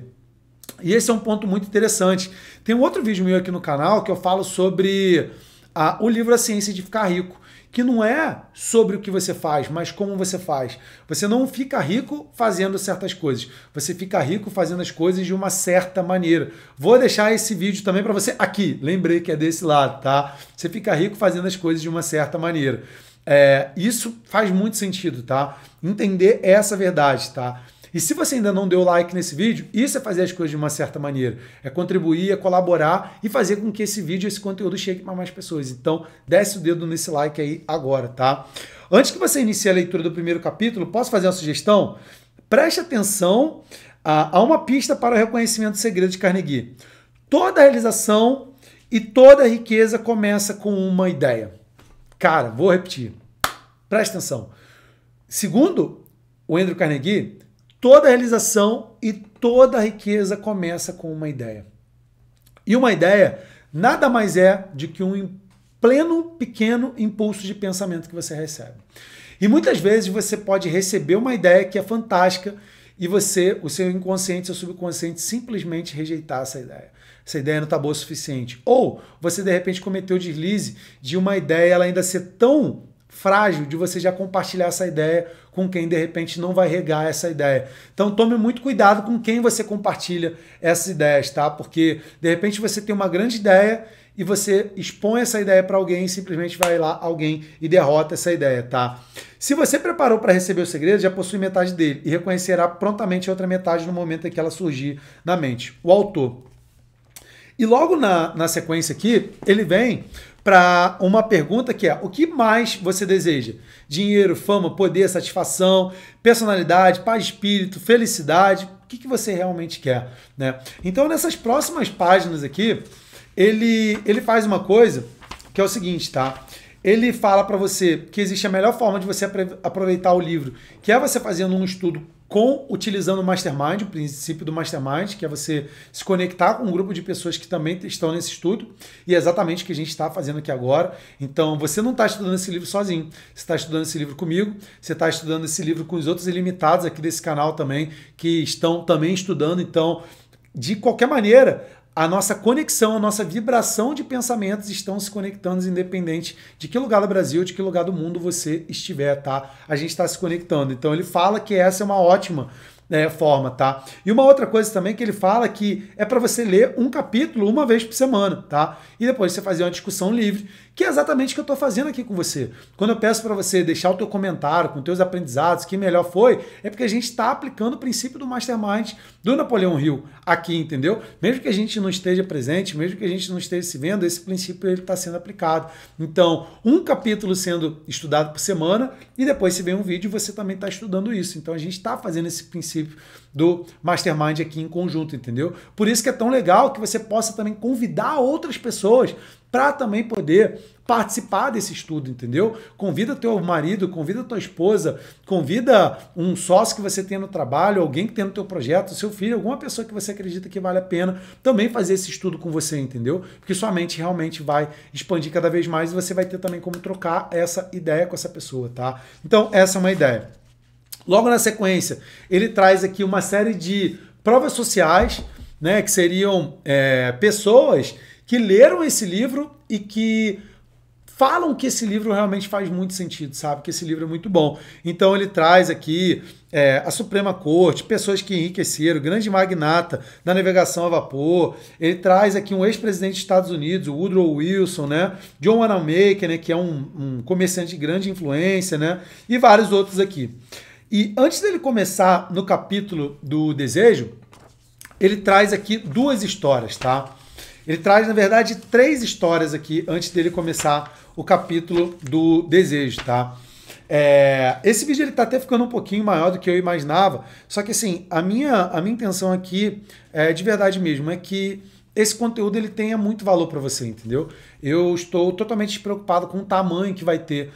E esse é um ponto muito interessante. Tem um outro vídeo meu aqui no canal que eu falo sobre a, ah, o livro A Ciência de Ficar Rico que não é sobre o que você faz, mas como você faz. Você não fica rico fazendo certas coisas. Você fica rico fazendo as coisas de uma certa maneira. Vou deixar esse vídeo também para você aqui. Lembrei que é desse lado, tá? Você fica rico fazendo as coisas de uma certa maneira. É, isso faz muito sentido, tá? Entender essa verdade, tá? E se você ainda não deu like nesse vídeo, isso é fazer as coisas de uma certa maneira. É contribuir, é colaborar e fazer com que esse vídeo, esse conteúdo chegue para mais pessoas. Então, desce o dedo nesse like aí agora, tá? Antes que você inicie a leitura do primeiro capítulo, posso fazer uma sugestão? Preste atenção a, ah, a uma pista para o reconhecimento do segredo de Carnegie. Toda realização e toda riqueza começa com uma ideia. Cara, vou repetir. Preste atenção. Segundo o Andrew Carnegie, Toda realização e toda riqueza começa com uma ideia. E uma ideia nada mais é de que um pleno, pequeno impulso de pensamento que você recebe. E muitas vezes você pode receber uma ideia que é fantástica e você, o seu inconsciente, seu subconsciente simplesmente rejeitar essa ideia. Essa ideia não está boa o suficiente. Ou você de repente cometeu o deslize de uma ideia ela ainda ser tão frágil de você já compartilhar essa ideia com quem de repente não vai regar essa ideia. Então tome muito cuidado com quem você compartilha essas ideias, tá? Porque de repente você tem uma grande ideia e você expõe essa ideia para alguém e simplesmente vai lá alguém e derrota essa ideia, tá? Se você preparou para receber o segredo, já possui metade dele e reconhecerá prontamente a outra metade no momento em que ela surgir na mente. O autor. E logo na, na sequência aqui, ele vem para uma pergunta que é: o que mais você deseja? Dinheiro, fama, poder, satisfação, personalidade, paz de espírito, felicidade? O que, que você realmente quer? Né? Então, nessas próximas páginas aqui, ele, ele faz uma coisa que é o seguinte, tá? Ele fala para você que existe a melhor forma de você aproveitar o livro, que é você fazendo um estudo com utilizando o mastermind, o princípio do mastermind, que é você se conectar com um grupo de pessoas que também estão nesse estudo, e é exatamente o que a gente está fazendo aqui agora. Então, você não está estudando esse livro sozinho, você está estudando esse livro comigo, você está estudando esse livro com os outros ilimitados aqui desse canal também, que estão também estudando. Então, de qualquer maneira, a nossa conexão, a nossa vibração de pensamentos estão se conectando, independente de que lugar do Brasil, de que lugar do mundo você estiver, tá? A gente está se conectando. Então ele fala que essa é uma ótima né, forma, tá? E uma outra coisa também que ele fala que é para você ler um capítulo uma vez por semana, tá? E depois você fazer uma discussão livre, que é exatamente o que eu estou fazendo aqui com você. Quando eu peço para você deixar o teu comentário com teus aprendizados, que melhor foi, é porque a gente está aplicando o princípio do Mastermind do Napoleão Hill aqui, entendeu? Mesmo que a gente não esteja presente, mesmo que a gente não esteja se vendo, esse princípio ele está sendo aplicado. Então, um capítulo sendo estudado por semana e depois se vê um vídeo você também está estudando isso. Então, a gente está fazendo esse princípio do Mastermind aqui em conjunto, entendeu? Por isso que é tão legal que você possa também convidar outras pessoas para também poder participar desse estudo, entendeu? Convida teu marido, convida tua esposa, convida um sócio que você tem no trabalho, alguém que tem no teu projeto, seu filho, alguma pessoa que você acredita que vale a pena também fazer esse estudo com você, entendeu? Porque sua mente realmente vai expandir cada vez mais e você vai ter também como trocar essa ideia com essa pessoa, tá? Então, essa é uma ideia. Logo na sequência, ele traz aqui uma série de provas sociais, né, que seriam é, pessoas que leram esse livro e que falam que esse livro realmente faz muito sentido, sabe? Que esse livro é muito bom. Então ele traz aqui é, a Suprema Corte, pessoas que enriqueceram, grande magnata da navegação a vapor. Ele traz aqui um ex-presidente dos Estados Unidos, Woodrow Wilson, né? John Wanamaker, né? Que é um, um comerciante de grande influência, né? E vários outros aqui. E antes dele começar no capítulo do desejo, ele traz aqui duas histórias, tá? Ele traz, na verdade, três histórias aqui antes dele começar o capítulo do desejo, tá? É, esse vídeo ele tá até ficando um pouquinho maior do que eu imaginava, só que assim, a minha, a minha intenção aqui, é, de verdade mesmo, é que esse conteúdo ele tenha muito valor para você, entendeu? Eu estou totalmente preocupado com o tamanho que vai ter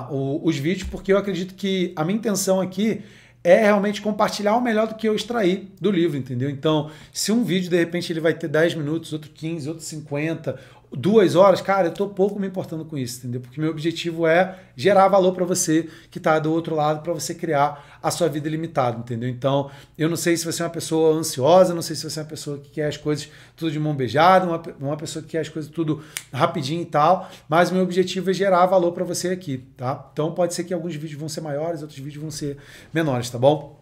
uh, os vídeos, porque eu acredito que a minha intenção aqui é realmente compartilhar o melhor do que eu extraí do livro, entendeu? Então, se um vídeo de repente ele vai ter 10 minutos, outro 15, outro 50, duas horas, cara, eu tô pouco me importando com isso, entendeu? Porque meu objetivo é gerar valor para você que tá do outro lado, para você criar a sua vida limitada, entendeu? Então, eu não sei se você é uma pessoa ansiosa, não sei se você é uma pessoa que quer as coisas tudo de mão beijada, uma, uma pessoa que quer as coisas tudo rapidinho e tal, mas meu objetivo é gerar valor para você aqui, tá? Então, pode ser que alguns vídeos vão ser maiores, outros vídeos vão ser menores, tá bom?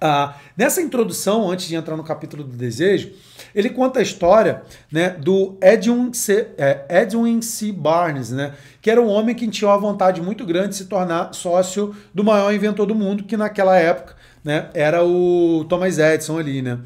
Ah, nessa introdução, antes de entrar no capítulo do desejo, ele conta a história né, do Edwin C, é, Edwin C. Barnes, né, que era um homem que tinha uma vontade muito grande de se tornar sócio do maior inventor do mundo, que naquela época né, era o Thomas Edison ali. Né.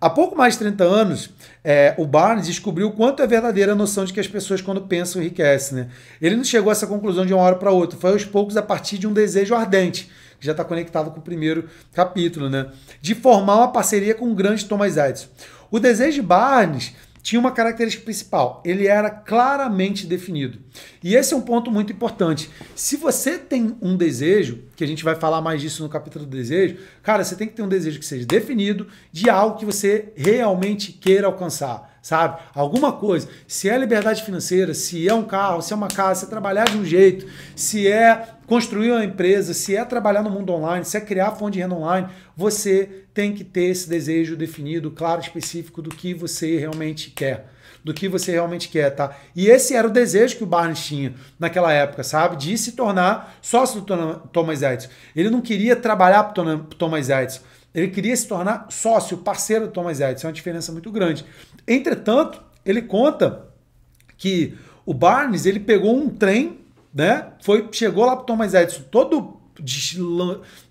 Há pouco mais de 30 anos, é, o Barnes descobriu o quanto é verdadeira a noção de que as pessoas, quando pensam, enriquecem. Né? Ele não chegou a essa conclusão de uma hora para outra, foi aos poucos a partir de um desejo ardente já está conectado com o primeiro capítulo, né? De formar uma parceria com o grande Thomas Edison. O desejo de Barnes tinha uma característica principal, ele era claramente definido. E esse é um ponto muito importante. Se você tem um desejo, que a gente vai falar mais disso no capítulo do desejo, cara, você tem que ter um desejo que seja definido de algo que você realmente queira alcançar sabe? Alguma coisa. Se é liberdade financeira, se é um carro, se é uma casa, se é trabalhar de um jeito, se é construir uma empresa, se é trabalhar no mundo online, se é criar fonte de renda online, você tem que ter esse desejo definido, claro, específico do que você realmente quer. Do que você realmente quer, tá? E esse era o desejo que o Barnes tinha naquela época, sabe? De se tornar sócio do Thomas Edison. Ele não queria trabalhar para Thomas Edison. Ele queria se tornar sócio, parceiro do Thomas Edison. É uma diferença muito grande. Entretanto, ele conta que o Barnes ele pegou um trem, né? Foi, chegou lá para Thomas Edison todo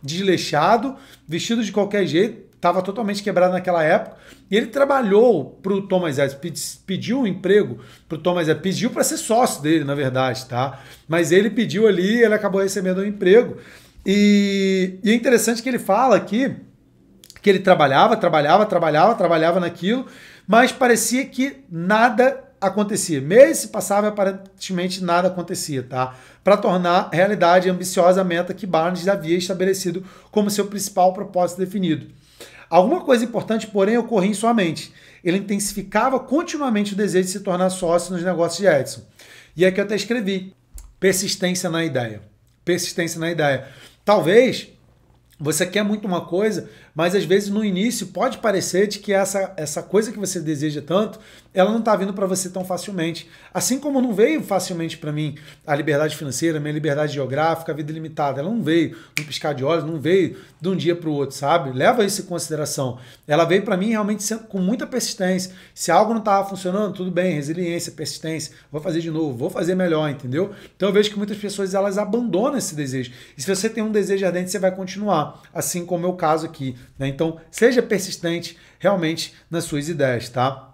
desleixado, vestido de qualquer jeito, estava totalmente quebrado naquela época. E ele trabalhou para o Thomas Edison, pediu um emprego para o Thomas Edison, pediu para ser sócio dele, na verdade, tá? Mas ele pediu ali, ele acabou recebendo um emprego. E, e é interessante que ele fala aqui que ele trabalhava, trabalhava, trabalhava, trabalhava naquilo mas parecia que nada acontecia. Mês se passava e aparentemente nada acontecia, tá? Para tornar realidade a ambiciosa meta que Barnes havia estabelecido como seu principal propósito definido. Alguma coisa importante, porém, ocorria em sua mente. Ele intensificava continuamente o desejo de se tornar sócio nos negócios de Edson. E é que eu até escrevi: persistência na ideia. Persistência na ideia. Talvez você quer muito uma coisa mas às vezes no início pode parecer de que essa, essa coisa que você deseja tanto, ela não está vindo para você tão facilmente. Assim como não veio facilmente para mim a liberdade financeira, minha liberdade geográfica, a vida limitada. Ela não veio num piscar de olhos, não veio de um dia para o outro, sabe? Leva isso em consideração. Ela veio para mim realmente com muita persistência. Se algo não estava funcionando, tudo bem, resiliência, persistência. Vou fazer de novo, vou fazer melhor, entendeu? Então eu vejo que muitas pessoas elas abandonam esse desejo. E se você tem um desejo ardente, você vai continuar. Assim como é o caso aqui. Né? Então, seja persistente realmente nas suas ideias, tá?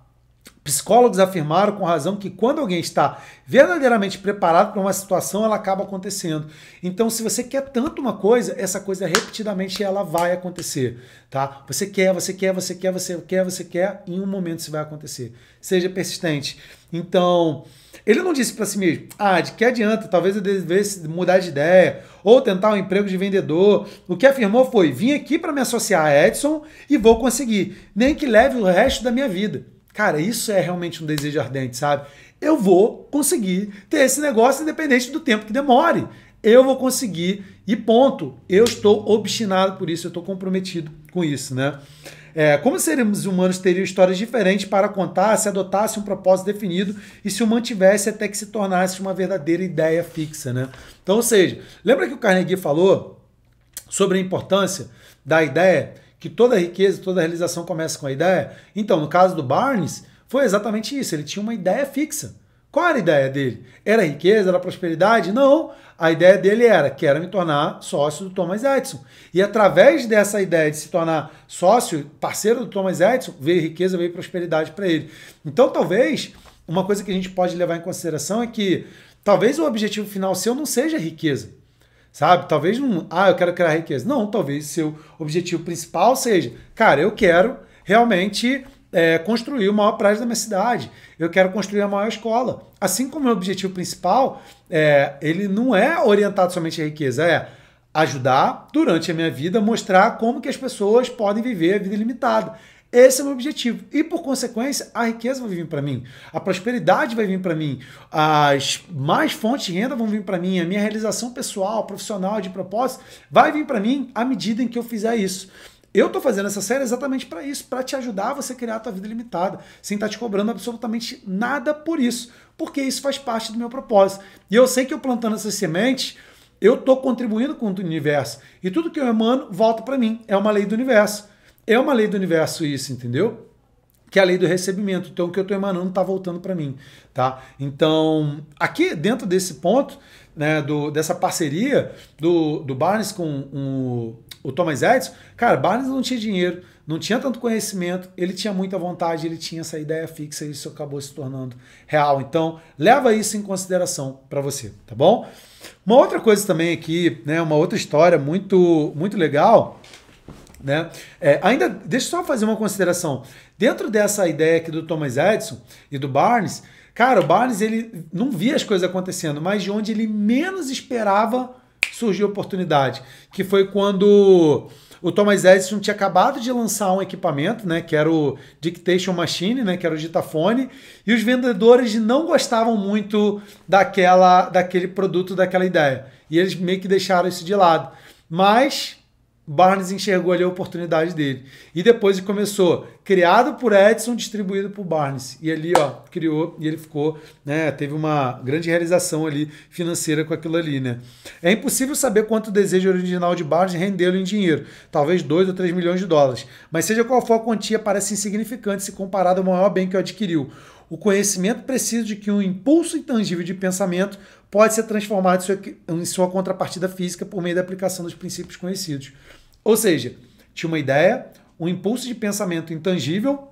Psicólogos afirmaram com razão que quando alguém está verdadeiramente preparado para uma situação, ela acaba acontecendo. Então, se você quer tanto uma coisa, essa coisa repetidamente ela vai acontecer, tá? Você quer, você quer, você quer, você quer, você quer, em um momento isso vai acontecer. Seja persistente. Então, ele não disse para si mesmo: "Ah, de que adianta? Talvez eu devesse mudar de ideia ou tentar um emprego de vendedor". O que afirmou foi: "Vim aqui para me associar a Edson e vou conseguir, nem que leve o resto da minha vida". Cara, isso é realmente um desejo ardente, sabe? Eu vou conseguir ter esse negócio independente do tempo que demore. Eu vou conseguir e ponto. Eu estou obstinado por isso, eu estou comprometido com isso, né? É, como seremos humanos teriam histórias diferentes para contar se adotasse um propósito definido e se o mantivesse até que se tornasse uma verdadeira ideia fixa, né? Então, ou seja, lembra que o Carnegie falou sobre a importância da ideia que toda riqueza, toda realização começa com a ideia. Então, no caso do Barnes, foi exatamente isso. Ele tinha uma ideia fixa. Qual era a ideia dele? Era riqueza? Era prosperidade? Não. A ideia dele era que era me tornar sócio do Thomas Edison. E através dessa ideia de se tornar sócio, parceiro do Thomas Edison, veio riqueza, veio prosperidade para ele. Então, talvez, uma coisa que a gente pode levar em consideração é que talvez o objetivo final seu não seja riqueza. Sabe? Talvez não. Ah, eu quero criar riqueza. Não, talvez seu objetivo principal seja, cara, eu quero realmente é, construir o maior prédio da minha cidade. Eu quero construir a maior escola. Assim como o meu objetivo principal, é, ele não é orientado somente à riqueza, é ajudar durante a minha vida, mostrar como que as pessoas podem viver a vida limitada. Esse é o meu objetivo. E por consequência, a riqueza vai vir para mim, a prosperidade vai vir para mim, as mais fontes de renda vão vir para mim, a minha realização pessoal, profissional, de propósito, vai vir para mim à medida em que eu fizer isso. Eu estou fazendo essa série exatamente para isso, para te ajudar a você criar a tua vida limitada, sem estar tá te cobrando absolutamente nada por isso, porque isso faz parte do meu propósito. E eu sei que eu plantando essas sementes, eu estou contribuindo com o universo. E tudo que eu emano volta para mim. É uma lei do universo. É uma lei do universo isso, entendeu? que é a lei do recebimento. Então, o que eu estou emanando está voltando para mim. Tá? Então, aqui dentro desse ponto, né, do, dessa parceria do, do Barnes com o, o Thomas Edison, cara, Barnes não tinha dinheiro, não tinha tanto conhecimento, ele tinha muita vontade, ele tinha essa ideia fixa e isso acabou se tornando real. Então, leva isso em consideração para você, tá bom? Uma outra coisa também aqui, né, uma outra história muito, muito legal né? É, ainda, deixa eu só fazer uma consideração. Dentro dessa ideia aqui do Thomas Edison e do Barnes, cara, o Barnes ele não via as coisas acontecendo, mas de onde ele menos esperava surgiu a oportunidade, que foi quando o Thomas Edison tinha acabado de lançar um equipamento, né, que era o Dictation Machine, né, que era o ditafone, e os vendedores não gostavam muito daquela, daquele produto, daquela ideia. E eles meio que deixaram isso de lado. Mas Barnes enxergou ali a oportunidade dele. E depois ele começou, criado por Edson, distribuído por Barnes. E ali, ó, criou e ele ficou, né, teve uma grande realização ali financeira com aquilo ali, né? É impossível saber quanto o desejo original de Barnes rendeu em dinheiro, talvez 2 ou 3 milhões de dólares. Mas seja qual for a quantia, parece insignificante se comparado ao maior bem que o adquiriu. O conhecimento precisa de que um impulso intangível de pensamento pode ser transformado em sua contrapartida física por meio da aplicação dos princípios conhecidos. Ou seja, tinha uma ideia, um impulso de pensamento intangível,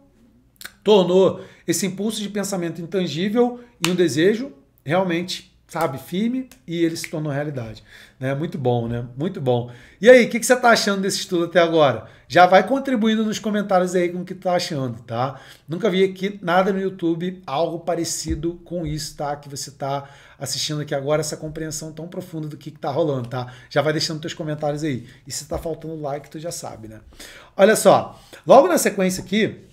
tornou esse impulso de pensamento intangível em um desejo realmente sabe, firme e ele se tornou realidade. Né? Muito bom, né? Muito bom. E aí, o que, que, você está achando desse estudo até agora? Já vai contribuindo nos comentários aí com o que está achando, tá? Nunca vi aqui nada no YouTube algo parecido com isso, tá? Que você está assistindo aqui agora, essa compreensão tão profunda do que está rolando, tá? Já vai deixando teus comentários aí. E se está faltando like, tu já sabe, né? Olha só, logo na sequência aqui,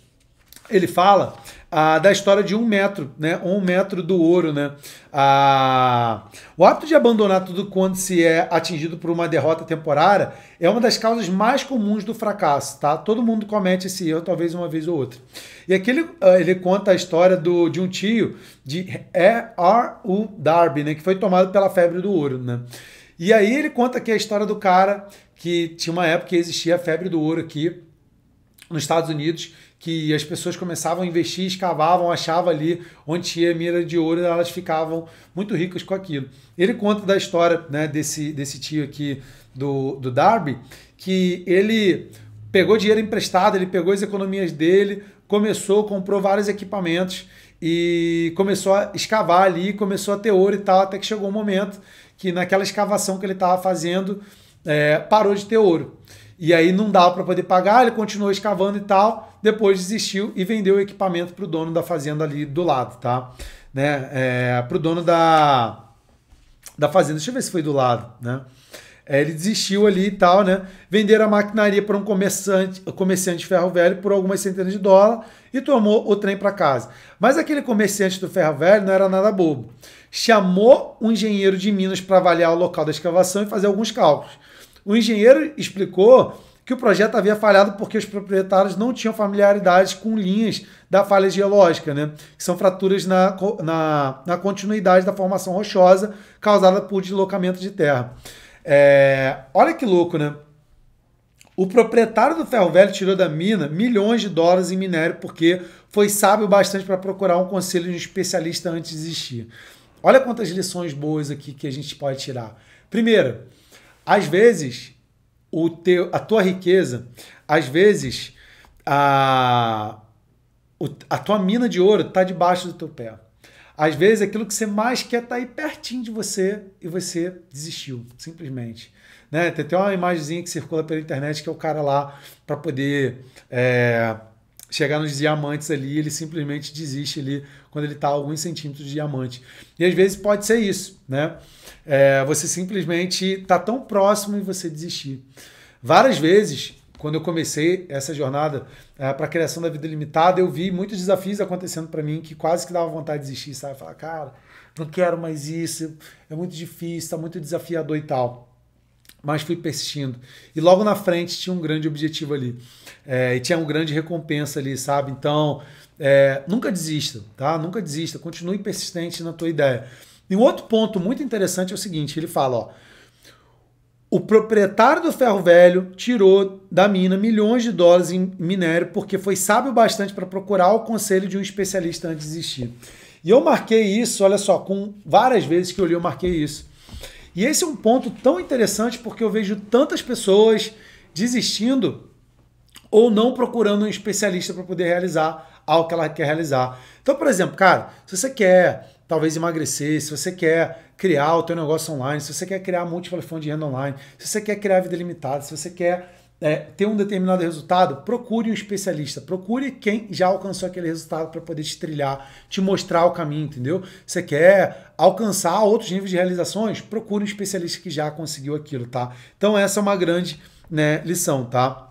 ele fala ah, da história de um metro, né? Um metro do ouro, né? Ah, o hábito de abandonar tudo quando se é atingido por uma derrota temporária é uma das causas mais comuns do fracasso, tá? Todo mundo comete esse erro, talvez uma vez ou outra. E aqui ele, ah, ele conta a história do, de um tio de E.R.U. Darby, né? Que foi tomado pela febre do ouro, né? E aí ele conta aqui a história do cara que tinha uma época que existia a febre do ouro aqui nos Estados Unidos que as pessoas começavam a investir, escavavam, achavam ali onde tinha mira de ouro, elas ficavam muito ricas com aquilo. Ele conta da história né, desse, desse tio aqui do, do Darby, que ele pegou dinheiro emprestado, ele pegou as economias dele, começou, comprou vários equipamentos e começou a escavar ali, começou a ter ouro e tal, até que chegou um momento que naquela escavação que ele estava fazendo, é, parou de ter ouro. E aí não dava para poder pagar, ele continuou escavando e tal, depois desistiu e vendeu o equipamento para o dono da fazenda ali do lado, tá? Né? É, para o dono da, da fazenda, deixa eu ver se foi do lado, né? É, ele desistiu ali e tal, né? Vender a maquinaria para um comerciante, comerciante de ferro velho por algumas centenas de dólares e tomou o trem para casa. Mas aquele comerciante do ferro velho não era nada bobo. Chamou um engenheiro de Minas para avaliar o local da escavação e fazer alguns cálculos. O engenheiro explicou que o projeto havia falhado porque os proprietários não tinham familiaridade com linhas da falha geológica, né? que são fraturas na, na, na continuidade da formação rochosa causada por deslocamento de terra. É, olha que louco, né? O proprietário do ferro velho tirou da mina milhões de dólares em minério porque foi sábio bastante para procurar um conselho de um especialista antes de existir. Olha quantas lições boas aqui que a gente pode tirar. Primeiro, às vezes o teu, a tua riqueza, às vezes a, a tua mina de ouro está debaixo do teu pé. Às vezes aquilo que você mais quer está aí pertinho de você e você desistiu, simplesmente. Né? Tem até uma imagenzinha que circula pela internet que é o cara lá para poder. É, chegar nos diamantes ali, ele simplesmente desiste ali quando ele está a alguns centímetros de diamante. E às vezes pode ser isso, né? É, você simplesmente está tão próximo e você desistir. Várias vezes, quando eu comecei essa jornada é, para a criação da vida limitada, eu vi muitos desafios acontecendo para mim que quase que dava vontade de desistir, sabe? Falar, cara, não quero mais isso, é muito difícil, está muito desafiador e tal mas fui persistindo. E logo na frente tinha um grande objetivo ali. É, e tinha uma grande recompensa ali, sabe? Então, é, nunca desista, tá? Nunca desista. Continue persistente na tua ideia. E um outro ponto muito interessante é o seguinte: ele fala, ó. O proprietário do ferro velho tirou da mina milhões de dólares em minério porque foi sábio bastante para procurar o conselho de um especialista antes de existir. E eu marquei isso, olha só, com várias vezes que eu li, eu marquei isso. E esse é um ponto tão interessante porque eu vejo tantas pessoas desistindo ou não procurando um especialista para poder realizar algo que ela quer realizar. Então, por exemplo, cara, se você quer talvez emagrecer, se você quer criar o teu negócio online, se você quer criar múltiplo fonte de renda online, se você quer criar vida limitada, se você quer é, ter um determinado resultado, procure um especialista, procure quem já alcançou aquele resultado para poder te trilhar, te mostrar o caminho, entendeu? Você quer alcançar outros níveis de realizações, procure um especialista que já conseguiu aquilo, tá? Então essa é uma grande né, lição, tá?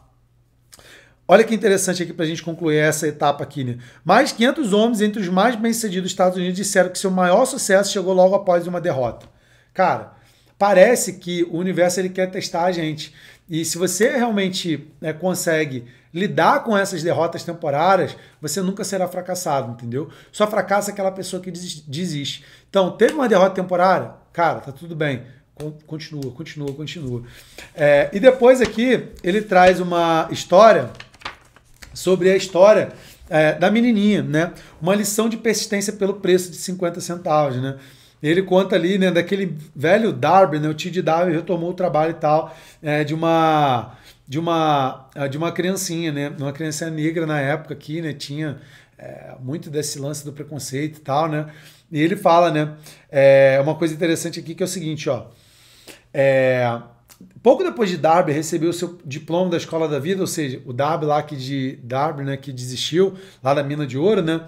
Olha que interessante aqui para a gente concluir essa etapa aqui, né? Mais 500 homens entre os mais bem-sucedidos dos Estados Unidos disseram que seu maior sucesso chegou logo após uma derrota. Cara, parece que o universo ele quer testar a gente. E se você realmente né, consegue lidar com essas derrotas temporárias, você nunca será fracassado, entendeu? Só fracassa aquela pessoa que desiste. Então, teve uma derrota temporária? Cara, tá tudo bem. Continua, continua, continua. É, e depois aqui ele traz uma história sobre a história é, da menininha, né? Uma lição de persistência pelo preço de 50 centavos, né? Ele conta ali, né, daquele velho Darby, né, o Tid Darby retomou o trabalho e tal, é, de uma de uma é, de uma criancinha, né, uma criancinha negra na época aqui, né, tinha é, muito desse lance do preconceito e tal, né? E ele fala, né, é, uma coisa interessante aqui que é o seguinte, ó. É, pouco depois de Darby receber o seu diploma da Escola da Vida, ou seja, o Darby lá que de Darby, né, que desistiu lá da mina de ouro, né?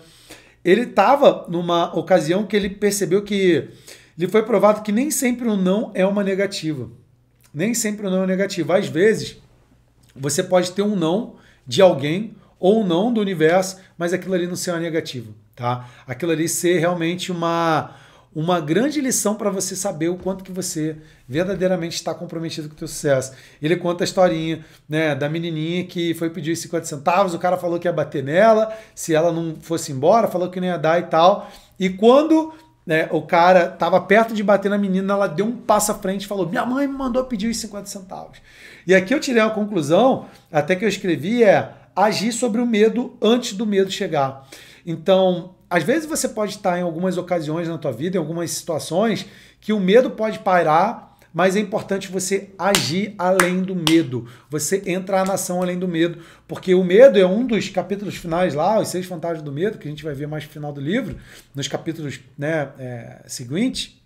Ele estava numa ocasião que ele percebeu que ele foi provado que nem sempre o não é uma negativa. Nem sempre o não é negativo. Às vezes, você pode ter um não de alguém ou um não do universo, mas aquilo ali não ser uma negativa, tá? Aquilo ali ser realmente uma uma grande lição para você saber o quanto que você verdadeiramente está comprometido com o teu sucesso. Ele conta a historinha né, da menininha que foi pedir os 50 centavos, o cara falou que ia bater nela, se ela não fosse embora, falou que não ia dar e tal. E quando né, o cara estava perto de bater na menina, ela deu um passo à frente e falou, minha mãe me mandou pedir os 50 centavos. E aqui eu tirei uma conclusão, até que eu escrevi, é agir sobre o medo antes do medo chegar. Então, às vezes você pode estar em algumas ocasiões na tua vida, em algumas situações, que o medo pode pairar, mas é importante você agir além do medo. Você entrar na ação além do medo. Porque o medo é um dos capítulos finais lá, os seis fantasmas do medo, que a gente vai ver mais no final do livro, nos capítulos né, é, seguintes.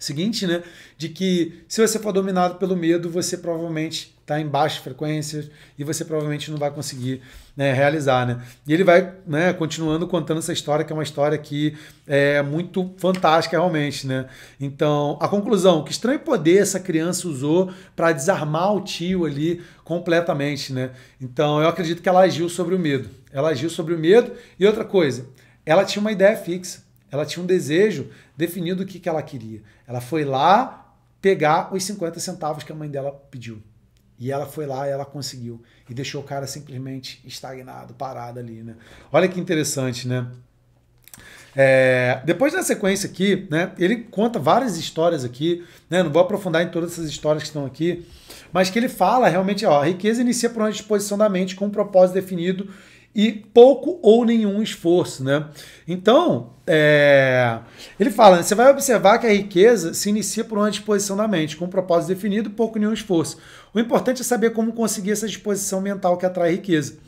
Seguinte, né? De que se você for dominado pelo medo, você provavelmente está em baixas frequências e você provavelmente não vai conseguir né, realizar. Né? E ele vai né, continuando contando essa história, que é uma história que é muito fantástica realmente. Né? Então, a conclusão, que estranho poder essa criança usou para desarmar o tio ali completamente. Né? Então, eu acredito que ela agiu sobre o medo. Ela agiu sobre o medo. E outra coisa, ela tinha uma ideia fixa. Ela tinha um desejo definido do que, que ela queria. Ela foi lá pegar os 50 centavos que a mãe dela pediu. E ela foi lá, ela conseguiu e deixou o cara simplesmente estagnado, parado ali, né? Olha que interessante, né? É, depois na sequência aqui, né, ele conta várias histórias aqui, né, não vou aprofundar em todas essas histórias que estão aqui, mas que ele fala realmente, ó, a riqueza inicia por uma disposição da mente com um propósito definido e pouco ou nenhum esforço, né? Então, é... ele fala, né, você vai observar que a riqueza se inicia por uma disposição da mente, com um propósito definido, pouco ou nenhum esforço. O importante é saber como conseguir essa disposição mental que atrai riqueza.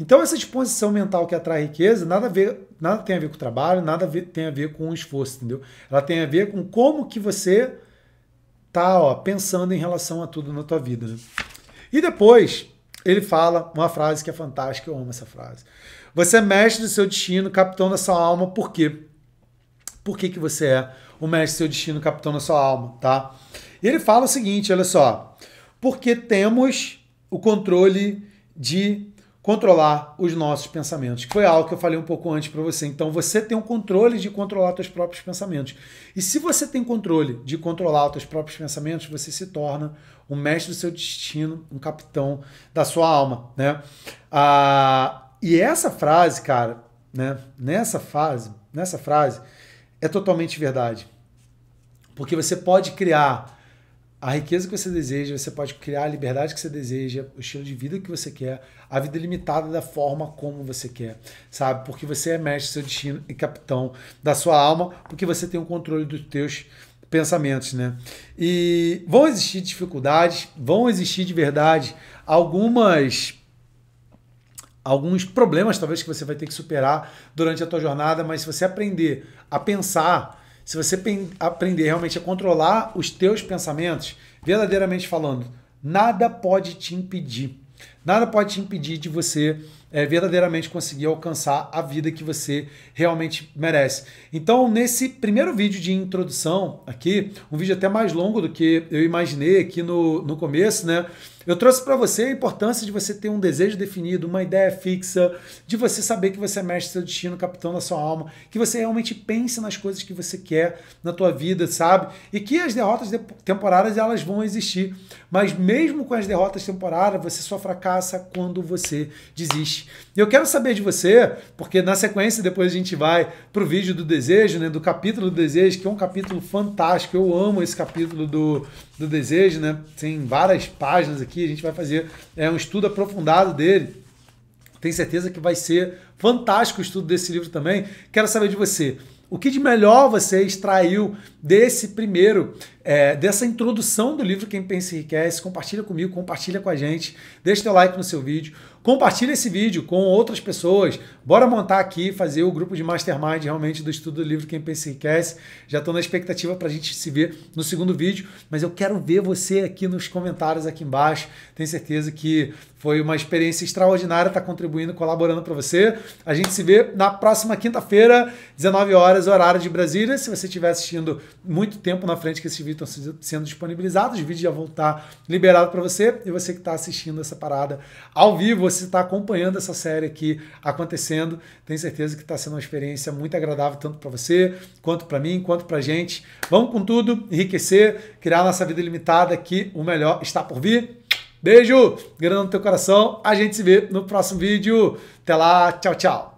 Então, essa disposição mental que atrai riqueza, nada, a ver, nada tem a ver com o trabalho, nada tem a ver com o esforço, entendeu? Ela tem a ver com como que você tá ó, pensando em relação a tudo na tua vida. Né? E depois, ele fala uma frase que é fantástica, eu amo essa frase. Você é mestre do seu destino, capitão da sua alma, por quê? Por que, que você é o mestre do seu destino, capitão da sua alma, tá? E ele fala o seguinte, olha só. Porque temos o controle de controlar os nossos pensamentos, que foi algo que eu falei um pouco antes para você. Então você tem o controle de controlar seus próprios pensamentos. E se você tem controle de controlar seus próprios pensamentos, você se torna um mestre do seu destino, um capitão da sua alma, né? Ah, e essa frase, cara, né? Nessa fase, nessa frase é totalmente verdade. Porque você pode criar a riqueza que você deseja, você pode criar a liberdade que você deseja, o estilo de vida que você quer, a vida limitada da forma como você quer, sabe? Porque você é mestre do seu destino e capitão da sua alma, porque você tem o controle dos teus pensamentos, né? E vão existir dificuldades, vão existir de verdade algumas alguns problemas talvez que você vai ter que superar durante a tua jornada, mas se você aprender a pensar se você aprender realmente a controlar os teus pensamentos, verdadeiramente falando, nada pode te impedir. Nada pode te impedir de você é, verdadeiramente conseguir alcançar a vida que você realmente merece. Então, nesse primeiro vídeo de introdução aqui, um vídeo até mais longo do que eu imaginei aqui no, no começo, né? Eu trouxe para você a importância de você ter um desejo definido, uma ideia fixa, de você saber que você é mestre do seu destino, capitão da sua alma, que você realmente pense nas coisas que você quer na tua vida, sabe? E que as derrotas temporárias elas vão existir, mas mesmo com as derrotas temporárias, você só fracassa quando você desiste eu quero saber de você, porque na sequência depois a gente vai para o vídeo do desejo, né, do capítulo do desejo, que é um capítulo fantástico. Eu amo esse capítulo do, do desejo, né? Tem várias páginas aqui, a gente vai fazer é, um estudo aprofundado dele. Tenho certeza que vai ser fantástico o estudo desse livro também. Quero saber de você. O que de melhor você extraiu desse primeiro, é, dessa introdução do livro Quem Pensa Enriquece? Compartilha comigo, compartilha com a gente, deixa teu like no seu vídeo. Compartilha esse vídeo com outras pessoas. Bora montar aqui, fazer o grupo de mastermind realmente do Estudo do Livro Quem Pensa Enriquece. Já estou na expectativa para a gente se ver no segundo vídeo, mas eu quero ver você aqui nos comentários aqui embaixo. Tenho certeza que foi uma experiência extraordinária estar contribuindo, colaborando para você. A gente se vê na próxima quinta-feira, 19 horas, horário de Brasília. Se você estiver assistindo muito tempo na frente que esses vídeos estão sendo disponibilizados, os vídeos já vão estar liberados para você. E você que está assistindo essa parada ao vivo, você está acompanhando essa série aqui acontecendo. Tenho certeza que está sendo uma experiência muito agradável, tanto para você, quanto para mim, quanto para gente. Vamos com tudo, enriquecer, criar nossa vida ilimitada que o melhor está por vir. Beijo, grande no teu coração. A gente se vê no próximo vídeo. Até lá, tchau, tchau.